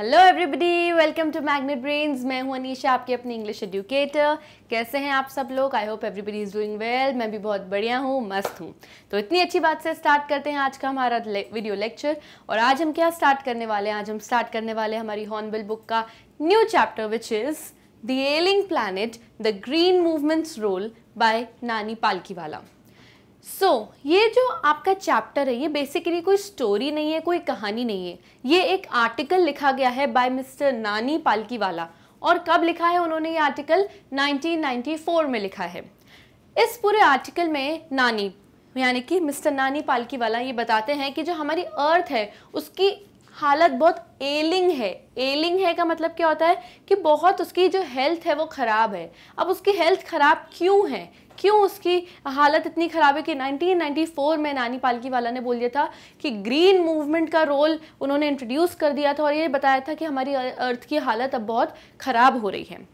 Hello everybody welcome to Magnet Brains मैं हूं अनीशा आपके अपने इंग्लिश एडुकेटर कैसे हैं आप सब लोग I hope everybody is doing well मैं भी बहुत बढ़िया हूं मस्त हूं तो इतनी अच्छी बात से स्टार्ट करते हैं आज का हमारा ले, वीडियो लेक्चर और आज हम क्या स्टार्ट करने वाले हैं आज हम स्टार्ट करने वाले हैं हमारी हॉर्नबिल बुक का new chapter which is the ailing planet the green movement's role by Nani पालकी वाला सो so, ये जो आपका चैप्टर है ये बेसिकली कोई स्टोरी नहीं है कोई कहानी नहीं है ये एक आर्टिकल लिखा गया है बाय मिस्टर नानी पालकी वाला और कब लिखा है उन्होंने ये आर्टिकल 1994 में लिखा है इस पूरे आर्टिकल में नानी यानी कि मिस्टर नानी पालकी वाला ये बताते हैं कि जो हमारी अर्थ है उसकी हालत बहुत एलिंग है एलिंग है का मतलब क्या होता है कि बहुत उसकी जो हेल्थ है वो ख़राब है अब उसकी हेल्थ ख़राब क्यों है क्यों उसकी हालत इतनी ख़राब है कि 1994 में नानी पालकी वाला ने बोल दिया था कि ग्रीन मूवमेंट का रोल उन्होंने इंट्रोड्यूस कर दिया था और ये बताया था कि हमारी अर्थ की हालत अब बहुत ख़राब हो रही है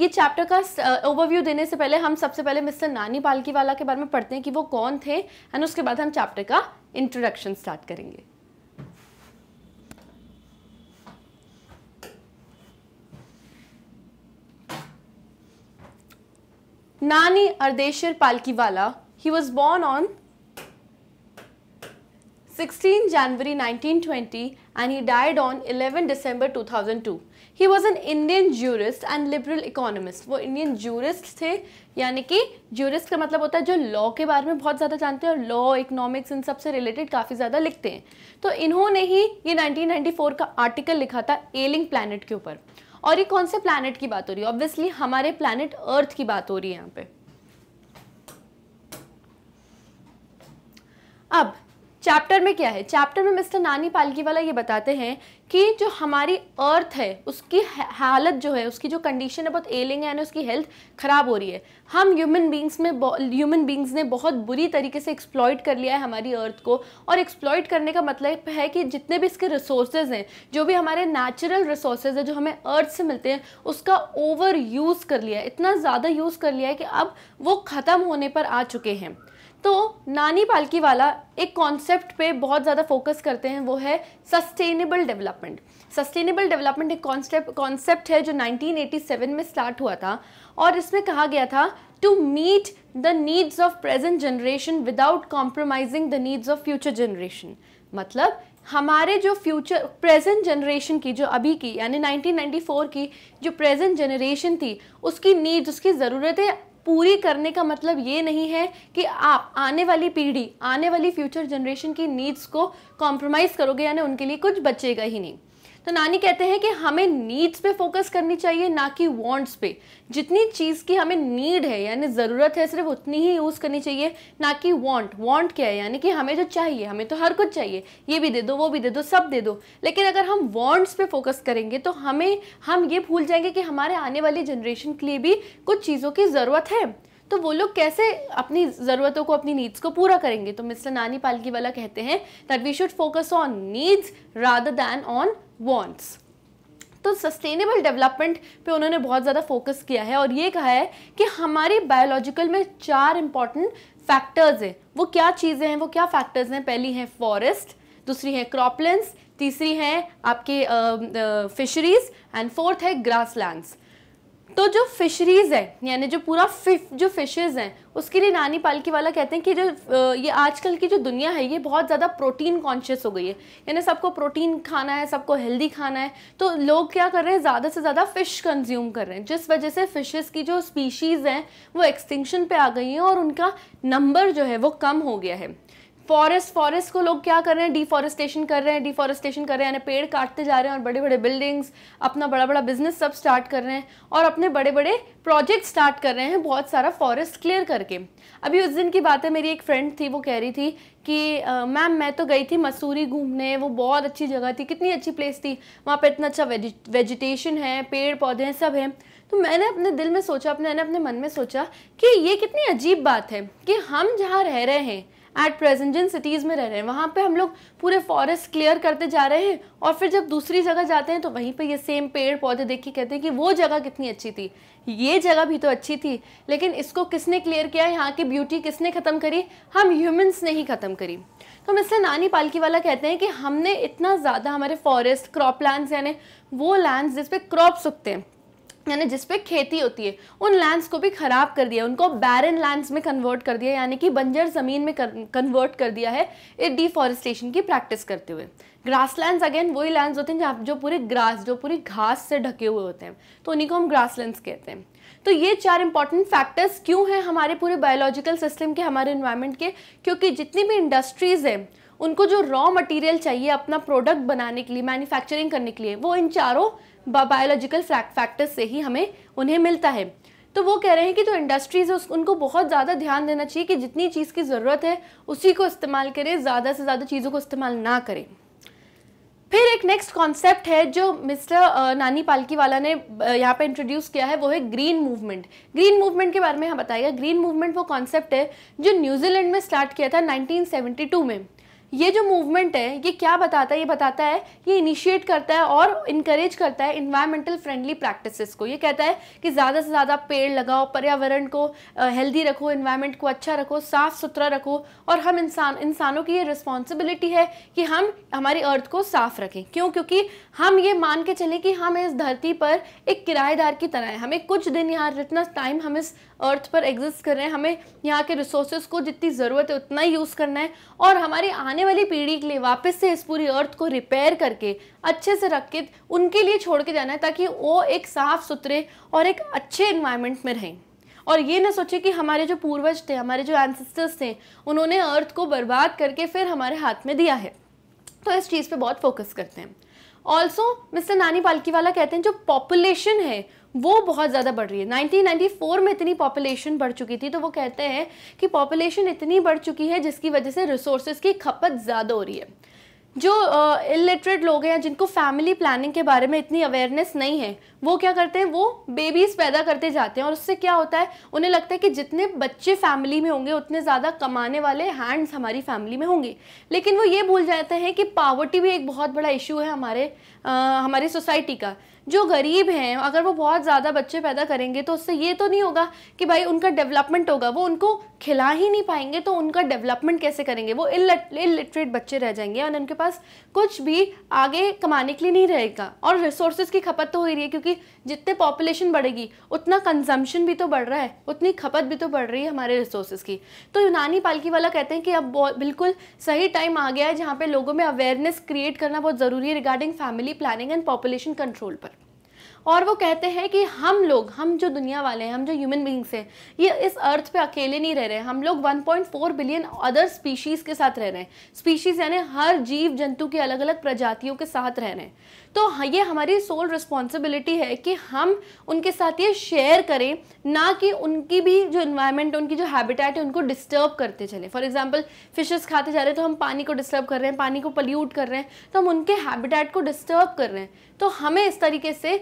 ये चैप्टर का ओवरव्यू देने से पहले हम सबसे पहले मिस्टर नानी पालकी वाला के बारे में पढ़ते हैं कि वो कौन थे एंड उसके बाद हम चैप्टर का इंट्रोडक्शन स्टार्ट करेंगे Nani Ardeshir Palkiwala. He was born on 16 January 1920 and he died on 11 December 2002. He was an Indian jurist and liberal economist. वो Indian jurist थे यानी कि jurist का मतलब होता है जो law के बारे में बहुत ज़्यादा जानते हैं और law, economics इन सब से related काफ़ी ज़्यादा लिखते हैं तो इन्होंने ही ये 1994 का article लिखा था एलिंग Planet के ऊपर और ये कौन से प्लानट की बात हो रही है ऑब्वियसली हमारे प्लानट अर्थ की बात हो रही है यहाँ पे अब चैप्टर में क्या है चैप्टर में मिस्टर नानी पालकी वाला ये बताते हैं कि जो हमारी अर्थ है उसकी हालत जो है उसकी जो कंडीशन है बहुत एलिंग है यानी उसकी हेल्थ ख़राब हो रही है हम ह्यूमन बींग्स में ह्यूमन बींग्स ने बहुत बुरी तरीके से एक्सप्लॉयट कर लिया है हमारी अर्थ को और एक्सप्लॉयट करने का मतलब है कि जितने भी इसके रिसोर्सेज हैं जो भी हमारे नेचुरल रिसोर्सेज है जो हमें अर्थ से मिलते हैं उसका ओवर यूज़ कर लिया है इतना ज़्यादा यूज़ कर लिया है कि अब वो ख़त्म होने पर आ चुके हैं तो नानी पालकी वाला एक कॉन्सेप्ट पे बहुत ज़्यादा फोकस करते हैं वो है सस्टेनेबल डेवलपमेंट सस्टेनेबल डेवलपमेंट एक कॉन्सेप्ट कॉन्सेप्ट है जो 1987 में स्टार्ट हुआ था और इसमें कहा गया था to meet the needs of present generation without compromising the needs of future generation मतलब हमारे जो फ्यूचर प्रेजेंट जनरेशन की जो अभी की यानी 1994 की जो प्रेजेंट जनरेशन थी उसकी नीड्स उसकी ज़रूरतें पूरी करने का मतलब ये नहीं है कि आप आने वाली पीढ़ी आने वाली फ्यूचर जनरेशन की नीड्स को कॉम्प्रोमाइज़ करोगे यानी उनके लिए कुछ बचेगा ही नहीं तो नानी कहते हैं कि हमें नीड्स पे फोकस करनी चाहिए ना कि वांट्स पे जितनी चीज़ की हमें नीड है यानी ज़रूरत है सिर्फ उतनी ही यूज़ करनी चाहिए ना कि वांट वांट क्या है यानी कि हमें जो चाहिए हमें तो हर कुछ चाहिए ये भी दे दो वो भी दे दो सब दे दो लेकिन अगर हम वांट्स पे फोकस करेंगे तो हमें हम ये भूल जाएंगे कि हमारे आने वाली जनरेशन के लिए भी कुछ चीज़ों की ज़रूरत है तो वो लोग कैसे अपनी ज़रूरतों को अपनी नीड्स को पूरा करेंगे तो मिस्टर नानी पालकी वाला कहते हैं that we should focus on needs rather than on wants तो सस्टेनेबल डेवलपमेंट पे उन्होंने बहुत ज़्यादा फोकस किया है और ये कहा है कि हमारे बायोलॉजिकल में चार इंपॉर्टेंट फैक्टर्स हैं वो क्या चीज़ें हैं वो क्या फैक्टर्स हैं पहली है फॉरेस्ट दूसरी है क्रॉपलैंड तीसरी है आपके फिशरीज एंड फोर्थ है ग्रास लैंड्स तो जो फिशरीज़ है यानी जो पूरा फिफ जो फिशेज़ हैं उसके लिए नानी पालकी वाला कहते हैं कि जो ये आजकल की जो दुनिया है ये बहुत ज़्यादा प्रोटीन कॉन्शियस हो गई है यानी सबको प्रोटीन खाना है सबको हेल्दी खाना है तो लोग क्या कर रहे हैं ज़्यादा से ज़्यादा फ़िश कंज्यूम कर रहे हैं जिस वजह से फ़िशेज़ की जो स्पीशीज़ हैं वो एक्सटिंक्शन पे आ गई हैं और उनका नंबर जो है वो कम हो गया है फॉरेस्ट फॉरेस्ट को लोग क्या कर रहे हैं डिफॉरेस्टेशन कर रहे हैं डिफॉरेस्टेशन कर रहे हैं यानी पेड़ काटते जा रहे हैं और बड़े बड़े बिल्डिंग्स अपना बड़ा बड़ा बिजनेस सब स्टार्ट कर रहे हैं और अपने बड़े बड़े प्रोजेक्ट स्टार्ट कर रहे हैं बहुत सारा फॉरेस्ट क्लियर करके अभी उस दिन की बात है मेरी एक फ्रेंड थी वो कह रही थी कि मैम मैं तो गई थी मसूरी घूमने वो बहुत अच्छी जगह थी कितनी अच्छी प्लेस थी वहाँ पर इतना अच्छा वेजिटेशन है पेड़ पौधे हैं सब हैं तो मैंने अपने दिल में सोचा अपने मैंने अपने मन में सोचा कि ये कितनी अजीब बात है कि हम जहाँ रह रहे हैं एट प्रेजेंट जिन सिटीज़ में रह रहे हैं वहाँ पे हम लोग पूरे फॉरेस्ट क्लियर करते जा रहे हैं और फिर जब दूसरी जगह जाते हैं तो वहीं पे ये सेम पेड़ पौधे देख के कहते हैं कि वो जगह कितनी अच्छी थी ये जगह भी तो अच्छी थी लेकिन इसको किसने क्लियर किया यहाँ की ब्यूटी किसने ख़त्म करी हम ह्यूमन्स ने ही ख़त्म करी तो हम इससे नानी पालकी वाला कहते हैं कि हमने इतना ज़्यादा हमारे फॉरेस्ट क्रॉप लैंड यानी वो लैंड जिसपे क्रॉप्स उगते हैं यानी जिसपे खेती होती है उन लैंड्स को भी ख़राब कर दिया उनको बैरन लैंड्स में कन्वर्ट कर दिया यानी कि बंजर ज़मीन में कन्वर्ट कर दिया है इस डिफॉरेस्टेशन की प्रैक्टिस करते हुए ग्रास लैंड्स अगेन वही लैंड्स होते हैं जहाँ जो पूरे ग्रास जो पूरी घास से ढके हुए होते हैं तो उन्हीं को हम ग्रास लैंड्स कहते हैं तो ये चार इंपॉर्टेंट फैक्टर्स क्यों हैं हमारे पूरे बायोलॉजिकल सिस्टम के हमारे इन्वायरमेंट के क्योंकि जितनी भी इंडस्ट्रीज़ हैं उनको जो रॉ मटेरियल चाहिए अपना प्रोडक्ट बनाने के लिए मैन्युफैक्चरिंग करने के लिए वो इन चारों बायोलॉजिकल फैक्टर्स से ही हमें उन्हें मिलता है तो वो कह रहे हैं कि जो तो इंडस्ट्रीज़ है उनको बहुत ज़्यादा ध्यान देना चाहिए कि जितनी चीज़ की ज़रूरत है उसी को इस्तेमाल करें ज़्यादा से ज़्यादा चीज़ों को इस्तेमाल ना करें फिर एक नेक्स्ट कॉन्सेप्ट है जो मिस्टर नानी पालकी वाला ने यहाँ पे इंट्रोड्यूस किया है वो है ग्रीन मूवमेंट ग्रीन मूवमेंट के बारे में यहाँ बताएगा ग्रीन मूवमेंट वो कॉन्सेप्ट है जो न्यूजीलैंड में स्टार्ट किया था 1972 में ये जो मूवमेंट है ये क्या बताता है ये बताता है ये इनिशिएट करता है और इनक्रेज करता है इन्वायरमेंटल फ्रेंडली प्रैक्टिसेस को ये कहता है कि ज़्यादा से ज़्यादा पेड़ लगाओ पर्यावरण को हेल्दी रखो इन्वायरमेंट को अच्छा रखो साफ़ सुथरा रखो और हम इंसान इंसानों की ये रिस्पॉन्सिबिलिटी है कि हम हमारी अर्थ को साफ़ रखें क्यों क्योंकि हम ये मान के चलें कि हम इस धरती पर एक किराएदार की तरह हैं हमें कुछ दिन यहाँ जितना टाइम हम इस अर्थ पर एग्जिस्ट कर रहे हैं हमें यहाँ के रिसोर्सेज को जितनी ज़रूरत है उतना ही यूज़ करना है और हमारी आने आने वाली पीढ़ी के लिए वापस से इस पूरी अर्थ को रिपेयर करके अच्छे से रख के उनके लिए छोड़ के जाना है ताकि वो एक साफ़ सुथरे और एक अच्छे इन्वायरमेंट में रहें और ये ना सोचे कि हमारे जो पूर्वज थे हमारे जो एंसेस्टर्स थे उन्होंने अर्थ को बर्बाद करके फिर हमारे हाथ में दिया है तो इस चीज़ पर बहुत फोकस करते हैं also mister Nani Palkhivala कहते हैं जो पॉपुलेशन है वो बहुत ज़्यादा बढ़ रही है 1994 में इतनी पॉपुलेशन बढ़ चुकी थी तो वो कहते हैं कि पॉपुलेशन इतनी बढ़ चुकी है जिसकी वजह से रिसोर्सेज की खपत ज़्यादा हो रही है जो इलिटरेट uh, लोग हैं जिनको फैमिली प्लानिंग के बारे में इतनी अवेयरनेस नहीं है वो क्या करते हैं वो बेबीज़ पैदा करते जाते हैं और उससे क्या होता है उन्हें लगता है कि जितने बच्चे फैमिली में होंगे उतने ज़्यादा कमाने वाले हैंड्स हमारी फैमिली में होंगे लेकिन वो ये भूल जाते हैं कि पावर्टी भी एक बहुत बड़ा इशू है हमारे uh, हमारी सोसाइटी का जो गरीब हैं अगर वो बहुत ज़्यादा बच्चे पैदा करेंगे तो उससे ये तो नहीं होगा कि भाई उनका डेवलपमेंट होगा वो उनको खिला ही नहीं पाएंगे तो उनका डेवलपमेंट कैसे करेंगे वो इलिटरेट बच्चे रह जाएंगे और उनके पास कुछ भी आगे कमाने के लिए नहीं रहेगा और रिसोर्सेज की खपत तो हो रही है क्योंकि जितने पॉपुलेशन बढ़ेगी उतना कंजम्पशन भी तो बढ़ रहा है उतनी खपत भी तो बढ़ रही है हमारे रिसोर्सेज की तो यूनानी पालकी वाला कहते हैं कि अब बिल्कुल सही टाइम आ गया है जहाँ पर लोगों में अवेयरनेस क्रिएट करना बहुत ज़रूरी है regarding family planning and population control पर और वो कहते हैं कि हम लोग हम जो दुनिया वाले हैं हम जो ह्यूमन बींग्स हैं ये इस अर्थ पे अकेले नहीं रह रहे हम लोग 1.4 बिलियन अदर स्पीशीज़ के साथ रह रहे हैं स्पीशीज़ यानी हर जीव जंतु की अलग अलग प्रजातियों के साथ रह रहे हैं तो हाँ, ये हमारी सोल रिस्पॉन्सिबिलिटी है कि हम उनके साथ ये शेयर करें ना कि उनकी भी जो इन्वायरमेंट उनकी जो हैबिटेट है उनको डिस्टर्ब करते चले फॉर एग्जाम्पल फिशेस खाते जा रहे हैं तो हम पानी को डिस्टर्ब कर रहे हैं पानी को पल्यूट कर रहे हैं तो हम उनके हैबिटेट को डिस्टर्ब कर रहे हैं तो हमें इस तरीके से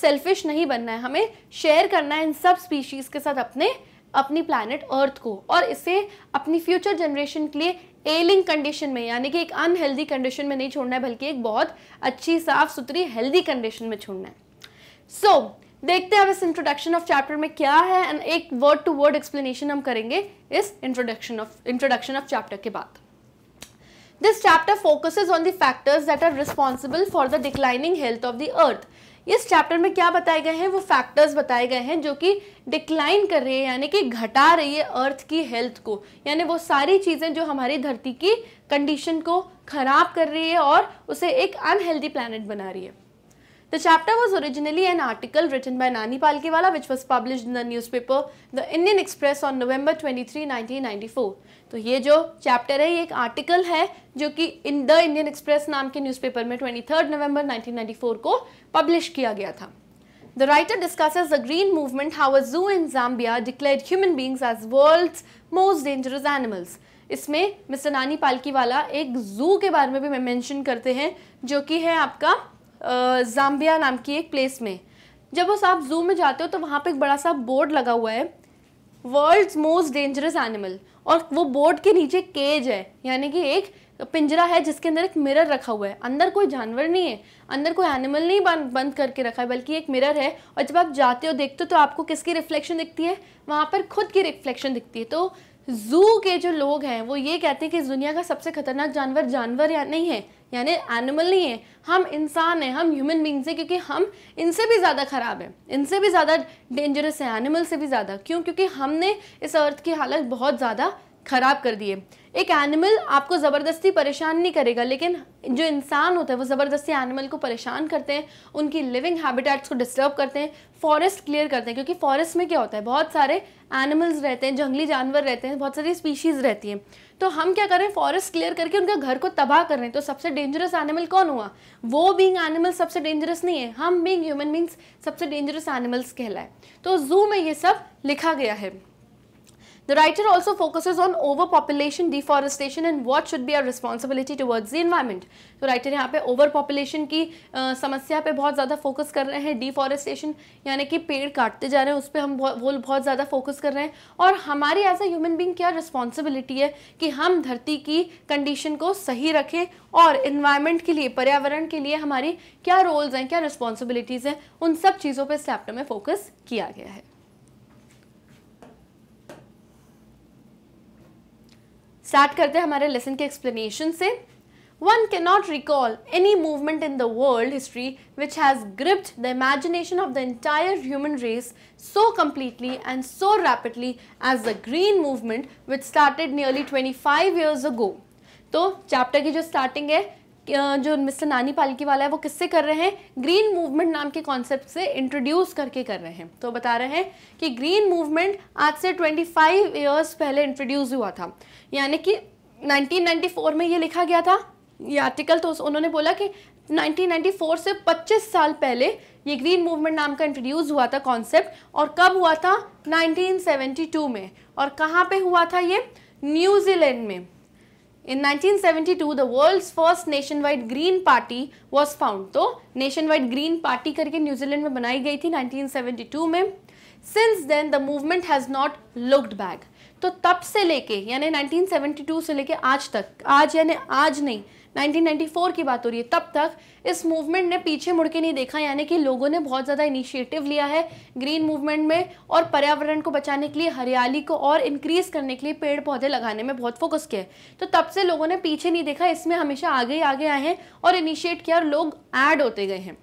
सेल्फिश नहीं बनना है हमें शेयर करना है इन सब स्पीशीज़ के साथ अपने अपनी प्लानट अर्थ को और इसे अपनी फ्यूचर जनरेशन के लिए एलिंग कंडीशन में यानी कि एक अनहेल्दी कंडीशन में नहीं छोड़ना है बल्कि एक बहुत अच्छी साफ सुथरी हेल्दी कंडीशन में छोड़ना है सो so, देखते हैं अब इस इंट्रोडक्शन ऑफ चैप्टर में क्या है एंड एक वर्ड टू वर्ड एक्सप्लेनेशन हम करेंगे इस introduction of introduction of chapter के बाद this chapter focuses on the factors that are responsible for the declining health of the earth इस चैप्टर में क्या बताए गए हैं वो फैक्टर्स बताए गए हैं जो कि डिक्लाइन कर रही है यानी कि घटा रही है अर्थ की हेल्थ को यानी वो सारी चीज़ें जो हमारी धरती की कंडीशन को ख़राब कर रही है और उसे एक अनहेल्दी प्लानट बना रही है The chapter was originally an article written by Nani Palkewala which was published in the newspaper The Indian Express on November 23, 1994. तो ये जो चैप्टर है ये एक आर्टिकल है जो कि इन द इंडियन एक्सप्रेस नाम के न्यूज़पेपर में 23 नवंबर 1994 को पब्लिश किया गया था The writer discusses the green movement how a zoo in Zambia declared human beings as world's most dangerous animals. इसमें मिस्टर नानी पालकी वाला एक जू के बारे में भी मेंशन करते हैं जो कि है आपका जाम्बिया नाम की एक प्लेस में जब उस आप जू में जाते हो तो वहाँ पे एक बड़ा सा बोर्ड लगा हुआ है वर्ल्ड्स मोस्ट डेंजरस एनिमल और वो बोर्ड के नीचे केज है यानी कि एक पिंजरा है जिसके अंदर एक मिरर रखा हुआ है अंदर कोई जानवर नहीं है अंदर कोई एनिमल नहीं बंद बंद करके रखा है बल्कि एक मिरर है और जब आप जाते हो देखते हो तो आपको किसकी रिफ्लेक्शन दिखती है वहाँ पर खुद की रिफ्लेक्शन दिखती है तो जू के जो लोग हैं वो ये कहते हैं कि इस दुनिया का सबसे खतरनाक जानवर जानवर या नहीं है यानी एनिमल नहीं है हम इंसान हैं हम ह्यूमन बींग्स हैं क्योंकि हम इनसे भी ज़्यादा ख़राब हैं इनसे भी ज़्यादा डेंजरस है एनिमल से भी ज़्यादा क्यों क्योंकि हमने इस अर्थ की हालत बहुत ज़्यादा ख़राब कर दी है एक एनिमल आपको ज़बरदस्ती परेशान नहीं करेगा लेकिन जो इंसान होता है वो ज़बरदस्ती एनिमल को परेशान करते हैं उनकी लिविंग हैबिटेट्स को डिस्टर्ब करते हैं फॉरेस्ट क्लियर करते हैं क्योंकि फॉरेस्ट में क्या होता है बहुत सारे एनिमल्स रहते हैं जंगली जानवर रहते हैं बहुत सारी स्पीशीज़ रहती हैं तो हम क्या करें फॉरेस्ट क्लियर करके उनका घर को तबाह कर रहे हैं तो सबसे डेंजरस एनिमल कौन हुआ वो बींग एनिमल सबसे डेंजरस नहीं है हम बींग ह्यूमन बींग्स सबसे डेंजरस एनिमल्स कहलाए तो जू में ये सब लिखा गया है The writer also focuses on overpopulation, deforestation and what should be our responsibility towards the environment. तो राइटर यहाँ पे overpopulation की आ, समस्या पे बहुत ज़्यादा focus कर रहे हैं deforestation यानी कि पेड़ काटते जा रहे हैं उस पर हम वो बहुत ज़्यादा focus कर रहे हैं और हमारी as a human being क्या responsibility है कि हम धरती की condition को सही रखें और environment के लिए पर्यावरण के लिए हमारी क्या roles हैं क्या responsibilities हैं उन सब चीज़ों पर इस चैप्टर में focus किया गया है स्टार्ट करते हैं हमारे लेसन के एक्सप्लेनेशन से one can not recall any movement in the world history which has gripped the imagination of the entire human race so completely and so rapidly as the green movement which started nearly twenty five years ago तो chapter की जो starting है जो mister Nani पालकी वाला है वो किससे कर रहे हैं ग्रीन मूवमेंट नाम के कॉन्सेप्ट से इंट्रोड्यूस करके कर रहे हैं तो बता रहे हैं कि ग्रीन मूवमेंट आज से ट्वेंटी फाइव ईयर्स पहले इंट्रोड्यूस हुआ था यानी कि 1994 में ये लिखा गया था ये आर्टिकल तो उन्होंने बोला कि 1994 से 25 साल पहले ये ग्रीन मूवमेंट नाम का इंट्रोड्यूस हुआ था कॉन्सेप्ट और कब हुआ था 1972 में और कहाँ पे हुआ था ये न्यूजीलैंड में इन 1972 the world's first nation wide green party was found तो नेशन वाइड ग्रीन पार्टी करके न्यूजीलैंड में बनाई गई थी 1972 में since then the movement has not looked back तो तब से लेके यानी 1972 से लेके आज तक आज यानी आज नहीं 1994 की बात हो रही है तब तक इस मूवमेंट ने पीछे मुड़ के नहीं देखा यानी कि लोगों ने बहुत ज़्यादा इनिशिएटिव लिया है ग्रीन मूवमेंट में और पर्यावरण को बचाने के लिए हरियाली को और इंक्रीज़ करने के लिए पेड़ पौधे लगाने में बहुत फोकस किया है तो तब से लोगों ने पीछे नहीं देखा इसमें हमेशा आगे ही आगे आए हैं और इनिशिएट किया और लोग ऐड होते गए हैं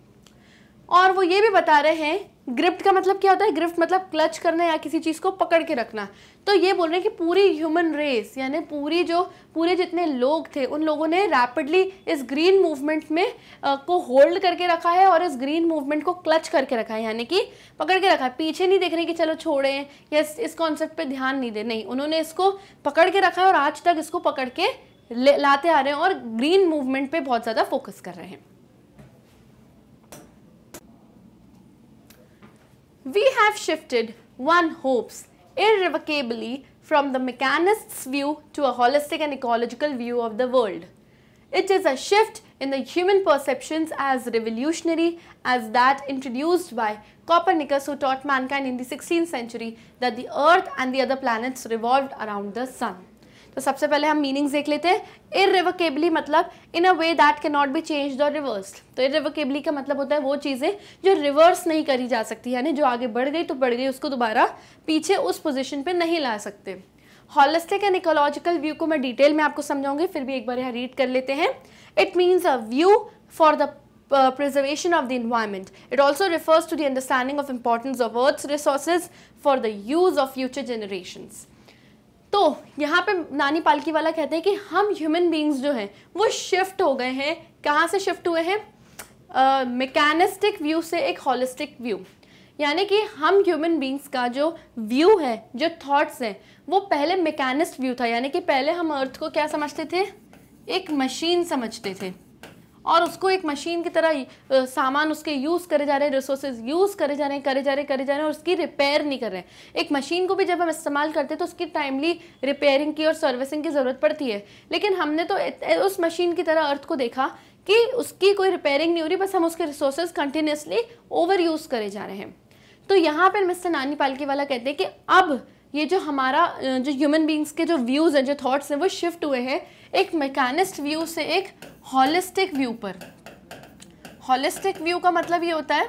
और वो ये भी बता रहे हैं ग्रिफ्ट का मतलब क्या होता है ग्रिफ्ट मतलब क्लच करना या किसी चीज़ को पकड़ के रखना तो ये बोल रहे हैं कि पूरी ह्यूमन रेस यानी पूरी जो पूरे जितने लोग थे उन लोगों ने रैपिडली इस ग्रीन मूवमेंट में आ, को होल्ड करके रखा है और इस ग्रीन मूवमेंट को क्लच करके रखा है यानी कि पकड़ के रखा है पीछे नहीं देख रहे कि चलो छोड़ें या इस, इस कॉन्सेप्ट पर ध्यान नहीं दे नहीं उन्होंने इसको पकड़ के रखा है और आज तक इसको पकड़ के लाते आ रहे हैं और ग्रीन मूवमेंट पर बहुत ज़्यादा फोकस कर रहे हैं we have shifted, one hopes, irrevocably from the mechanist's view to a holistic and ecological view of the world. It is a shift in the human perceptions as revolutionary as that introduced by Copernicus who taught mankind in the 16th century that the earth and the other planets revolved around the sun. तो सबसे पहले हम meanings देख लेते हैं revocably मतलब in a way that can not be change और reverse तो इरिवर्केबली का मतलब होता है वो चीज़ें जो रिवर्स नहीं करी जा सकती यानी जो आगे बढ़ गई तो बढ़ गई उसको दोबारा पीछे उस पोजिशन पर नहीं ला सकते हॉलिस्टिक एंड इकोलॉजिकल व्यू को मैं डिटेल में आपको समझाऊंगी फिर भी एक बार यहाँ रीड कर लेते हैं it means a view for the preservation of the environment it also refers to the understanding uh, of importance of earth resources for the use of future generations. तो यहाँ पे नानी पालकी वाला कहते हैं कि हम ह्यूमन बींग्स जो हैं वो शिफ्ट हो गए हैं कहाँ से शिफ्ट हुए हैं मैकेनिस्टिक व्यू से एक हॉलिस्टिक व्यू यानी कि हम ह्यूमन बींग्स का जो व्यू है जो थॉट्स हैं वो पहले मैकेनिस्ट व्यू था यानी कि पहले हम अर्थ को क्या समझते थे एक मशीन समझते थे और उसको एक मशीन की तरह सामान उसके यूज़ करे जा रहे हैं रिसोर्सेज यूज़ करे जा रहे हैं करे जा रहे हैं करे जा रहे हैं और उसकी रिपेयर नहीं कर रहे हैं एक मशीन को भी जब हम इस्तेमाल करते हैं तो उसकी टाइमली रिपेयरिंग की और सर्विसिंग की ज़रूरत पड़ती है लेकिन हमने तो उस मशीन की तरह अर्थ को देखा कि उसकी कोई रिपेयरिंग नहीं हो रही बस हम उसके रिसोर्सेज कंटिन्यूसली ओवर यूज़ करे जा रहे हैं तो यहाँ पर मिस्टर नानी पालकी वाला कहते हैं कि अब ये जो हमारा जो ह्यूमन बींग्स के जो व्यूज़ हैं जो थाट्स हैं वो शिफ्ट हुए हैं एक मैकेनिस्ट व्यू से एक हॉलिस्टिक व्यू पर हॉलिस्टिक व्यू का मतलब ये होता है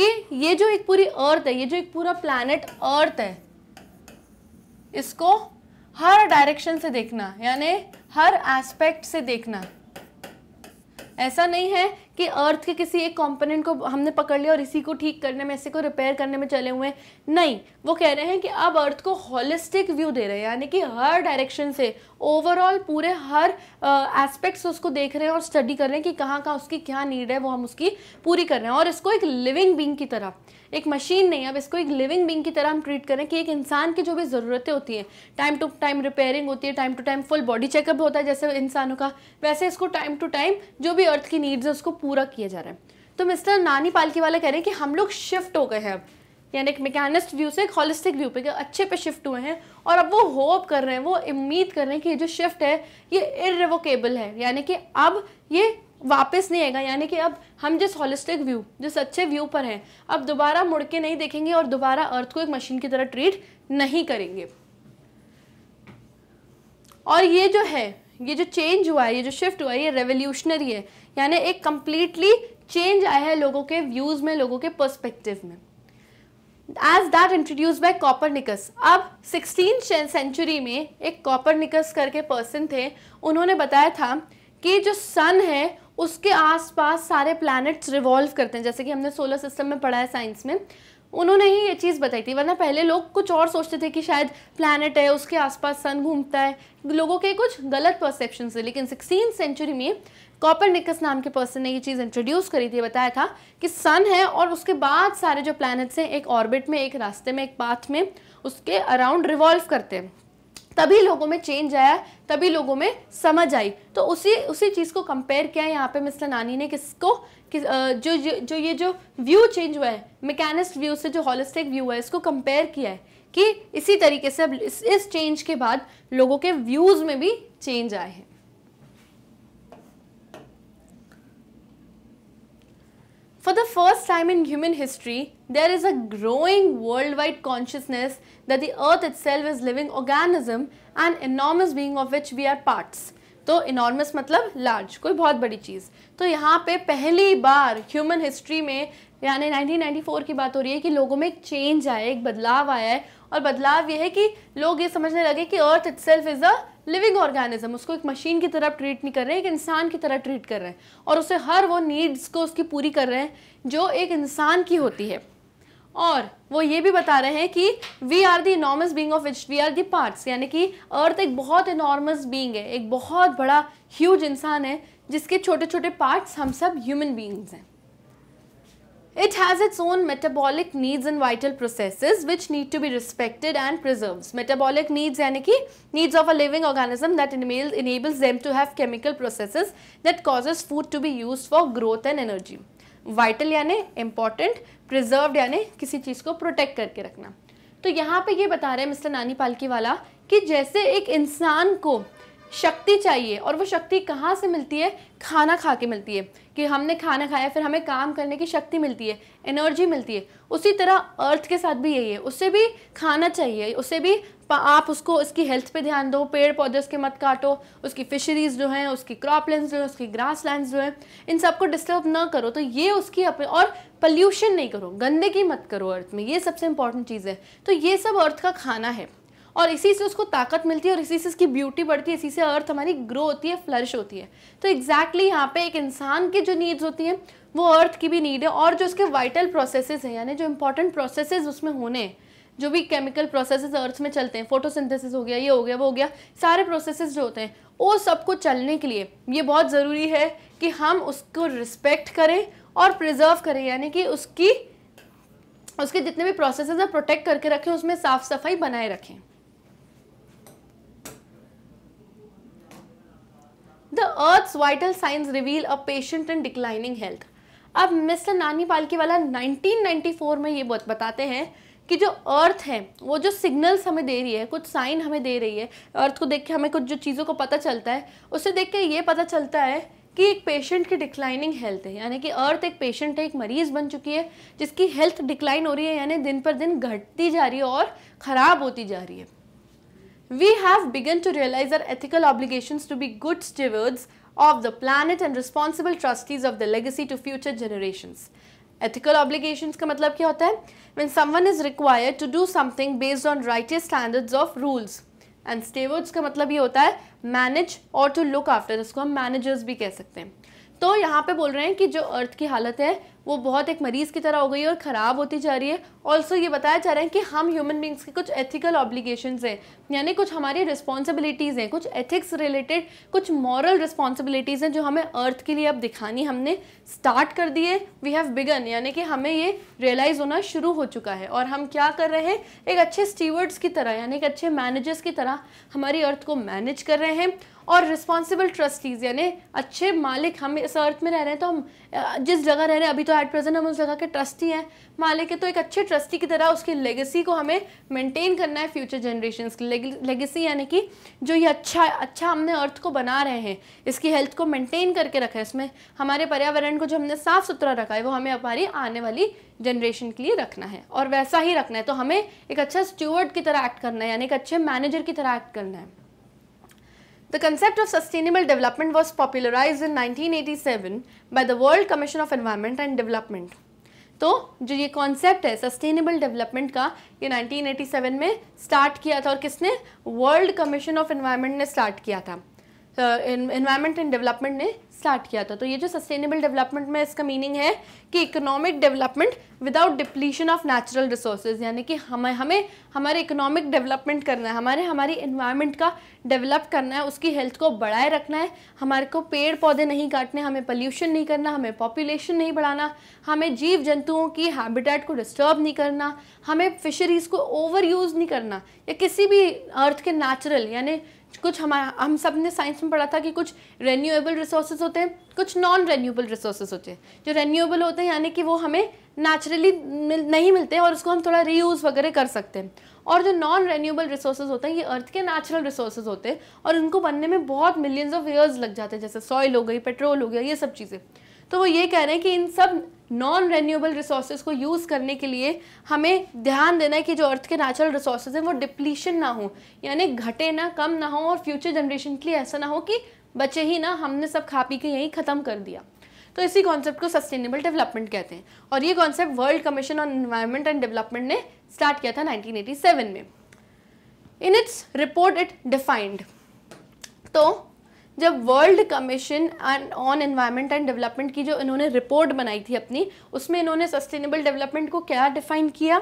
कि ये जो एक पूरी अर्थ है ये जो एक पूरा प्लानट अर्थ है इसको हर डायरेक्शन से देखना यानी हर एस्पेक्ट से देखना ऐसा नहीं है कि अर्थ के किसी एक कंपोनेंट को हमने पकड़ लिया और इसी को ठीक करने में इसी को रिपेयर करने में चले हुए नहीं वो कह रहे हैं कि अब अर्थ को होलिस्टिक व्यू दे रहे हैं यानी कि हर डायरेक्शन से ओवरऑल पूरे हर एस्पेक्ट्स uh, उसको देख रहे हैं और स्टडी कर रहे हैं कि कहाँ कहाँ उसकी क्या नीड है वो हम उसकी पूरी कर रहे हैं और इसको एक लिविंग बींग की तरह एक मशीन नहीं अब इसको एक लिविंग बींग की तरह हम ट्रीट करें कि एक इंसान की जो भी ज़रूरतें होती हैं टाइम टू टाइम रिपेयरिंग होती है time to time full body checkup होता है जैसे इंसानों का वैसे इसको टाइम टू टाइम जो भी अर्थ की नीड्स है उसको पूरा किया जा रहा है तो मिस्टर नानी पालकी वाला कह रहे हैं कि हम लोग शिफ्ट हो गए हैं अब यानी एक मैकेनिस्ट व्यू से एक हॉलिस्टिक व्यू पे अच्छे पे शिफ्ट हुए हैं और अब वो होप कर रहे हैं वो उम्मीद कर रहे हैं कि ये जो शिफ्ट है ये इरिवोकेबल है यानी कि अब ये वापस नहीं आएगा यानी कि अब हम जिस हॉलिस्टिक व्यू जिस अच्छे व्यू पर हैं अब दोबारा मुड़ के नहीं देखेंगे और दोबारा अर्थ को एक मशीन की तरह ट्रीट नहीं करेंगे और ये जो है ये जो चेंज हुआ है ये जो शिफ्ट हुआ है ये रेवोल्यूशनरी है यानी एक कम्प्लीटली चेंज आया है लोगों के व्यूज़ में लोगों के पर्सपेक्टिव में as that introduce by Copernicus अब सिक्सटीन सेंचुरी में एक कॉपर निकस करके पर्सन थे उन्होंने बताया था कि जो सन है उसके आसपास सारे प्लैनेट्स रिवॉल्व करते हैं जैसे कि हमने सोलर सिस्टम में पढ़ा है साइंस में उन्होंने ही ये चीज़ बताई थी वरना पहले लोग कुछ और सोचते थे कि शायद प्लानट है उसके आसपास सन घूमता है लोगों के कुछ गलत परसेप्शन से लेकिन सिक्सटीन सेंचुरी में कॉपर निकस नाम के पर्सन ने ये चीज़ इंट्रोड्यूस करी थी बताया था कि सन है और उसके बाद सारे जो प्लानट्स हैं एक ऑर्बिट में एक रास्ते में एक पाथ में उसके अराउंड रिवॉल्व करते हैं तभी लोगों में चेंज आया तभी लोगों में समझ आई तो उसी उसी चीज़ को कंपेयर किया यहाँ पे मिस्टर नानी ने किसको किस, जो जो ये जो व्यू चेंज हुआ है मैकेनिस्ट व्यू से जो हॉलिस्टिक व्यू है इसको कंपेयर किया है कि इसी तरीके से अब इस, इस चेंज के बाद लोगों के व्यूज़ में भी चेंज आए हैं For the first time in human history, there is a growing worldwide consciousness that the earth itself is living organism and enormous being of which we are parts. तो enormous मतलब large कोई बहुत बड़ी चीज़ तो यहाँ पे पहली बार ह्यूमन हिस्ट्री में यानी 1994 की बात हो रही है कि लोगों में एक चेंज आया एक बदलाव आया है और बदलाव यह है कि लोग ये समझने लगे कि earth it is a living organism उसको एक मशीन की तरह ट्रीट नहीं कर रहे हैं एक इंसान की तरह ट्रीट कर रहे हैं और उसे हर वो नीड्स को उसकी पूरी कर रहे हैं जो एक इंसान की होती है और वो ये भी बता रहे हैं कि we are the enormous being of which we are the parts यानी कि अर्थ एक बहुत इनॉर्मस बींग है एक बहुत बड़ा ह्यूज इंसान है जिसके छोटे छोटे पार्ट्स हम सब ह्यूमन बींग्स हैं It has its own metabolic needs and vital processes which need to be respected and preserves. Metabolic needs यानी कि needs of a living organism that enables, enables them to have chemical processes that causes food to be used for growth and energy. Vital यानी important, preserved यानी किसी चीज़ को protect करके रखना तो यहाँ पे ये बता रहे हैं मिस्टर नानी पालकी वाला कि जैसे एक इंसान को शक्ति चाहिए और वो शक्ति कहाँ से मिलती है खाना खा के मिलती है कि हमने खाना खाया फिर हमें काम करने की शक्ति मिलती है एनर्जी मिलती है उसी तरह अर्थ के साथ भी यही है उससे भी खाना चाहिए उससे भी आप उसको उसकी हेल्थ पे ध्यान दो पेड़ पौधे उसके मत काटो उसकी फिशरीज़ जो हैं उसकी क्रॉप लैंड जो है उसकी ग्रास लैंड जो है इन सबको डिस्टर्ब ना करो तो ये उसकी अपने और पल्यूशन नहीं करो गंदगी मत करो अर्थ में ये सबसे इंपॉर्टेंट चीज़ है तो ये सब अर्थ का खाना है और इसी से उसको ताकत मिलती है और इसी से इसकी ब्यूटी बढ़ती है इसी से अर्थ हमारी ग्रो होती है फ्लरिश होती है तो एग्जैक्टली exactly यहाँ पे एक इंसान की जो नीड्स होती हैं वो अर्थ की भी नीड है और जो उसके वाइटल प्रोसेसेस हैं यानी जो इंपॉर्टेंट प्रोसेसेस उसमें होने हैं जो भी केमिकल प्रोसेसेस अर्थ में चलते हैं फोटोसिंथेसिस हो गया ये हो गया वो हो गया सारे प्रोसेसेस जो होते हैं वो सबको चलने के लिए ये बहुत ज़रूरी है कि हम उसको रिस्पेक्ट करें और प्रिजर्व करें यानी कि उसकी उसके जितने भी प्रोसेसेस हैं प्रोटेक्ट करके रखें उसमें साफ़ सफाई बनाए रखें the earth vital signs reveal a patient in declining health अब मिस्टर नानी पालकी वाला 1994 में ये बताते हैं कि जो अर्थ है वो जो सिग्नल्स हमें दे रही है कुछ साइन हमें दे रही है अर्थ को देख के हमें कुछ जो चीज़ों को पता चलता है उसे देख के ये पता चलता है कि एक पेशेंट की डिक्लाइनिंग हेल्थ है यानी कि अर्थ एक पेशेंट है एक मरीज़ बन चुकी है जिसकी हेल्थ डिक्लाइन हो रही है यानी दिन पर दिन घटती जा रही है और ख़राब होती जा रही है We have begun to realize our ethical obligations to be good stewards of the planet and responsible trustees of the legacy to future generations. ethical obligations ka matlab kya hota hai when someone is required to do something based on righteous standards of rules and stewards ka matlab ये hota hai manage or to look after isko hum managers bhi keh sakte hain to yahan pe bol rahe hain ki jo earth ki halat hai वो बहुत एक मरीज़ की तरह हो गई है और ख़राब होती जा रही है ऑल्सो ये बताया जा रहा है कि हम ह्यूमन बींग्स के कुछ एथिकल ऑब्लीगेशन हैं यानी कुछ हमारी रिस्पॉन्सिबिलिटीज़ हैं कुछ एथिक्स रिलेटेड कुछ मॉरल रिस्पॉन्सिबिलिटीज़ हैं जो हमें अर्थ के लिए अब दिखानी हमने स्टार्ट कर दिए वी हैव बिगन यानी कि हमें ये रियलाइज़ होना शुरू हो चुका है और हम क्या कर रहे हैं एक अच्छे स्टीवर्ड्स की तरह यानी कि अच्छे मैनेजर्स की तरह हमारी अर्थ को मैनेज कर रहे हैं और रिस्पॉन्सिबल ट्रस्टीज़ यानी अच्छे मालिक हम इस अर्थ में रह रहे हैं तो हम जिस जगह रह रहे हैं अभी तो जगह एट प्रेजेंट हम उस जगह के ट्रस्टी हैं मालिक है तो एक अच्छे ट्रस्टी की तरह उसकी लेगेसी को हमें मेंटेन करना है फ्यूचर जनरेशन की लेगेसी यानी कि जो ये अच्छा अच्छा हमने अर्थ को बना रहे हैं इसकी हेल्थ को मेंटेन करके रखा है इसमें हमारे पर्यावरण को जो हमने साफ़ सुथरा रखा है वो हमें हमारी आने वाली जनरेशन के लिए रखना है और वैसा ही रखना है तो हमें एक अच्छा स्टूवर्ड की तरह एक्ट करना है यानी एक अच्छे मैनेजर की तरह एक्ट करना है The concept of sustainable development was popularized in 1987 by the World Commission of Environment and Development. तो जो ये कॉन्सेप्ट है सस्टेनेबल डेवलपमेंट का ये 1987 में स्टार्ट किया था और किसने वर्ल्ड कमीशन ऑफ एनवायरनमेंट ने स्टार्ट किया था इन्वायरमेंट एंड डेवलपमेंट ने स्टार्ट किया था तो ये जो सस्टेनेबल डेवलपमेंट में इसका मीनिंग है कि economic development without depletion of natural resources यानी कि हमें हमें हमारे इकोनॉमिक डेवलपमेंट करना है हमारे हमारी इन्वायरमेंट का डेवलप करना है उसकी हेल्थ को बढ़ाए रखना है हमारे को पेड़ पौधे नहीं काटने हमें पॉल्यूशन नहीं करना हमें पॉपुलेशन नहीं बढ़ाना हमें जीव जंतुओं की हैबिटेट को डिस्टर्ब नहीं करना हमें फिशरीज़ को ओवर यूज़ नहीं करना या किसी भी अर्थ के नेचुरल यानी कुछ हमारा हम सब ने साइंस में पढ़ा था कि कुछ रेन्यूएबल रिसोर्सेज होते हैं कुछ नॉन रेन्यूएबल रिसोर्सेज होते हैं जो रेन्यूएबल होते हैं यानी कि वो हमें नेचुरली मिल नहीं मिलते और उसको हम थोड़ा रीयूज़ वगैरह कर सकते हैं और जो नॉन रेन्यूएबल रिसोर्सेज होते हैं ये अर्थ के नेचुरल रिसोर्सेज होते हैं और उनको बनने में बहुत मिलियंस ऑफ ईयर्स लग जाते हैं जैसे सॉइल हो गई पेट्रोल हो गया ये सब चीज़ें तो वो ये कह रहे हैं कि इन सब नॉन रेन्यूएबल रिसोर्सेज को यूज़ करने के लिए हमें ध्यान देना है कि जो अर्थ के नेचुरल रिसोर्सेज हैं वो डिप्लीशन ना हो यानी घटे ना कम ना हो और फ्यूचर जनरेशन के लिए ऐसा ना हो कि बचे ही ना हमने सब खा पी के यहीं ख़त्म कर दिया तो इसी कॉन्सेप्ट को सस्टेनेबल डेवलपमेंट कहते हैं और ये concept world commission on environment and development ने स्टार्ट किया था 1987 में in its report it defined तो जब world commission on environment and development की जो इन्होंने रिपोर्ट बनाई थी अपनी उसमें इन्होंने सस्टेनेबल डेवलपमेंट को क्या डिफाइन किया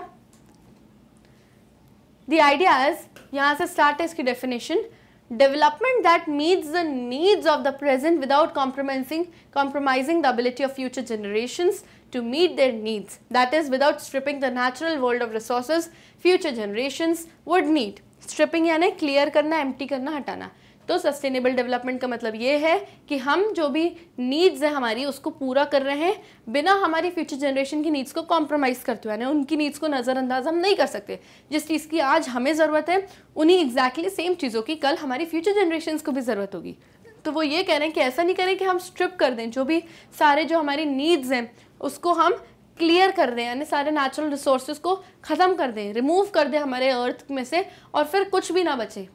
द आइडियाज यहां से स्टार्ट है इसकी definition development that meets the needs of the present without compromising compromising the ability of future generation to meet their needs that is without stripping the natural world of resources future generation would need stripping यानी clear करना empty करना हटाना तो sustainable development का मतलब ये है कि हम जो भी नीड्स है हमारी उसको पूरा कर रहे हैं बिना हमारी फ्यूचर जनरेशन की नीड्स को कॉम्प्रोमाइज़ करते हुए उनकी नीड्स को नज़रअंदाज हम नहीं कर सकते जिस चीज़ की आज हमें ज़रूरत है उन्हीं एग्जैक्टली सेम चीज़ों की कल हमारी फ्यूचर जनरेशन को भी ज़रूरत होगी तो वो ये कह रहे हैं कि ऐसा नहीं करें कि हम स्ट्रिप कर दें जो भी सारे जो हमारी नीड्स हैं उसको हम क्लियर कर दें यानी सारे नेचुरल रिसोर्सेज को ख़त्म कर दें रिमूव कर दें हमारे अर्थ में से और फिर कुछ भी ना बचे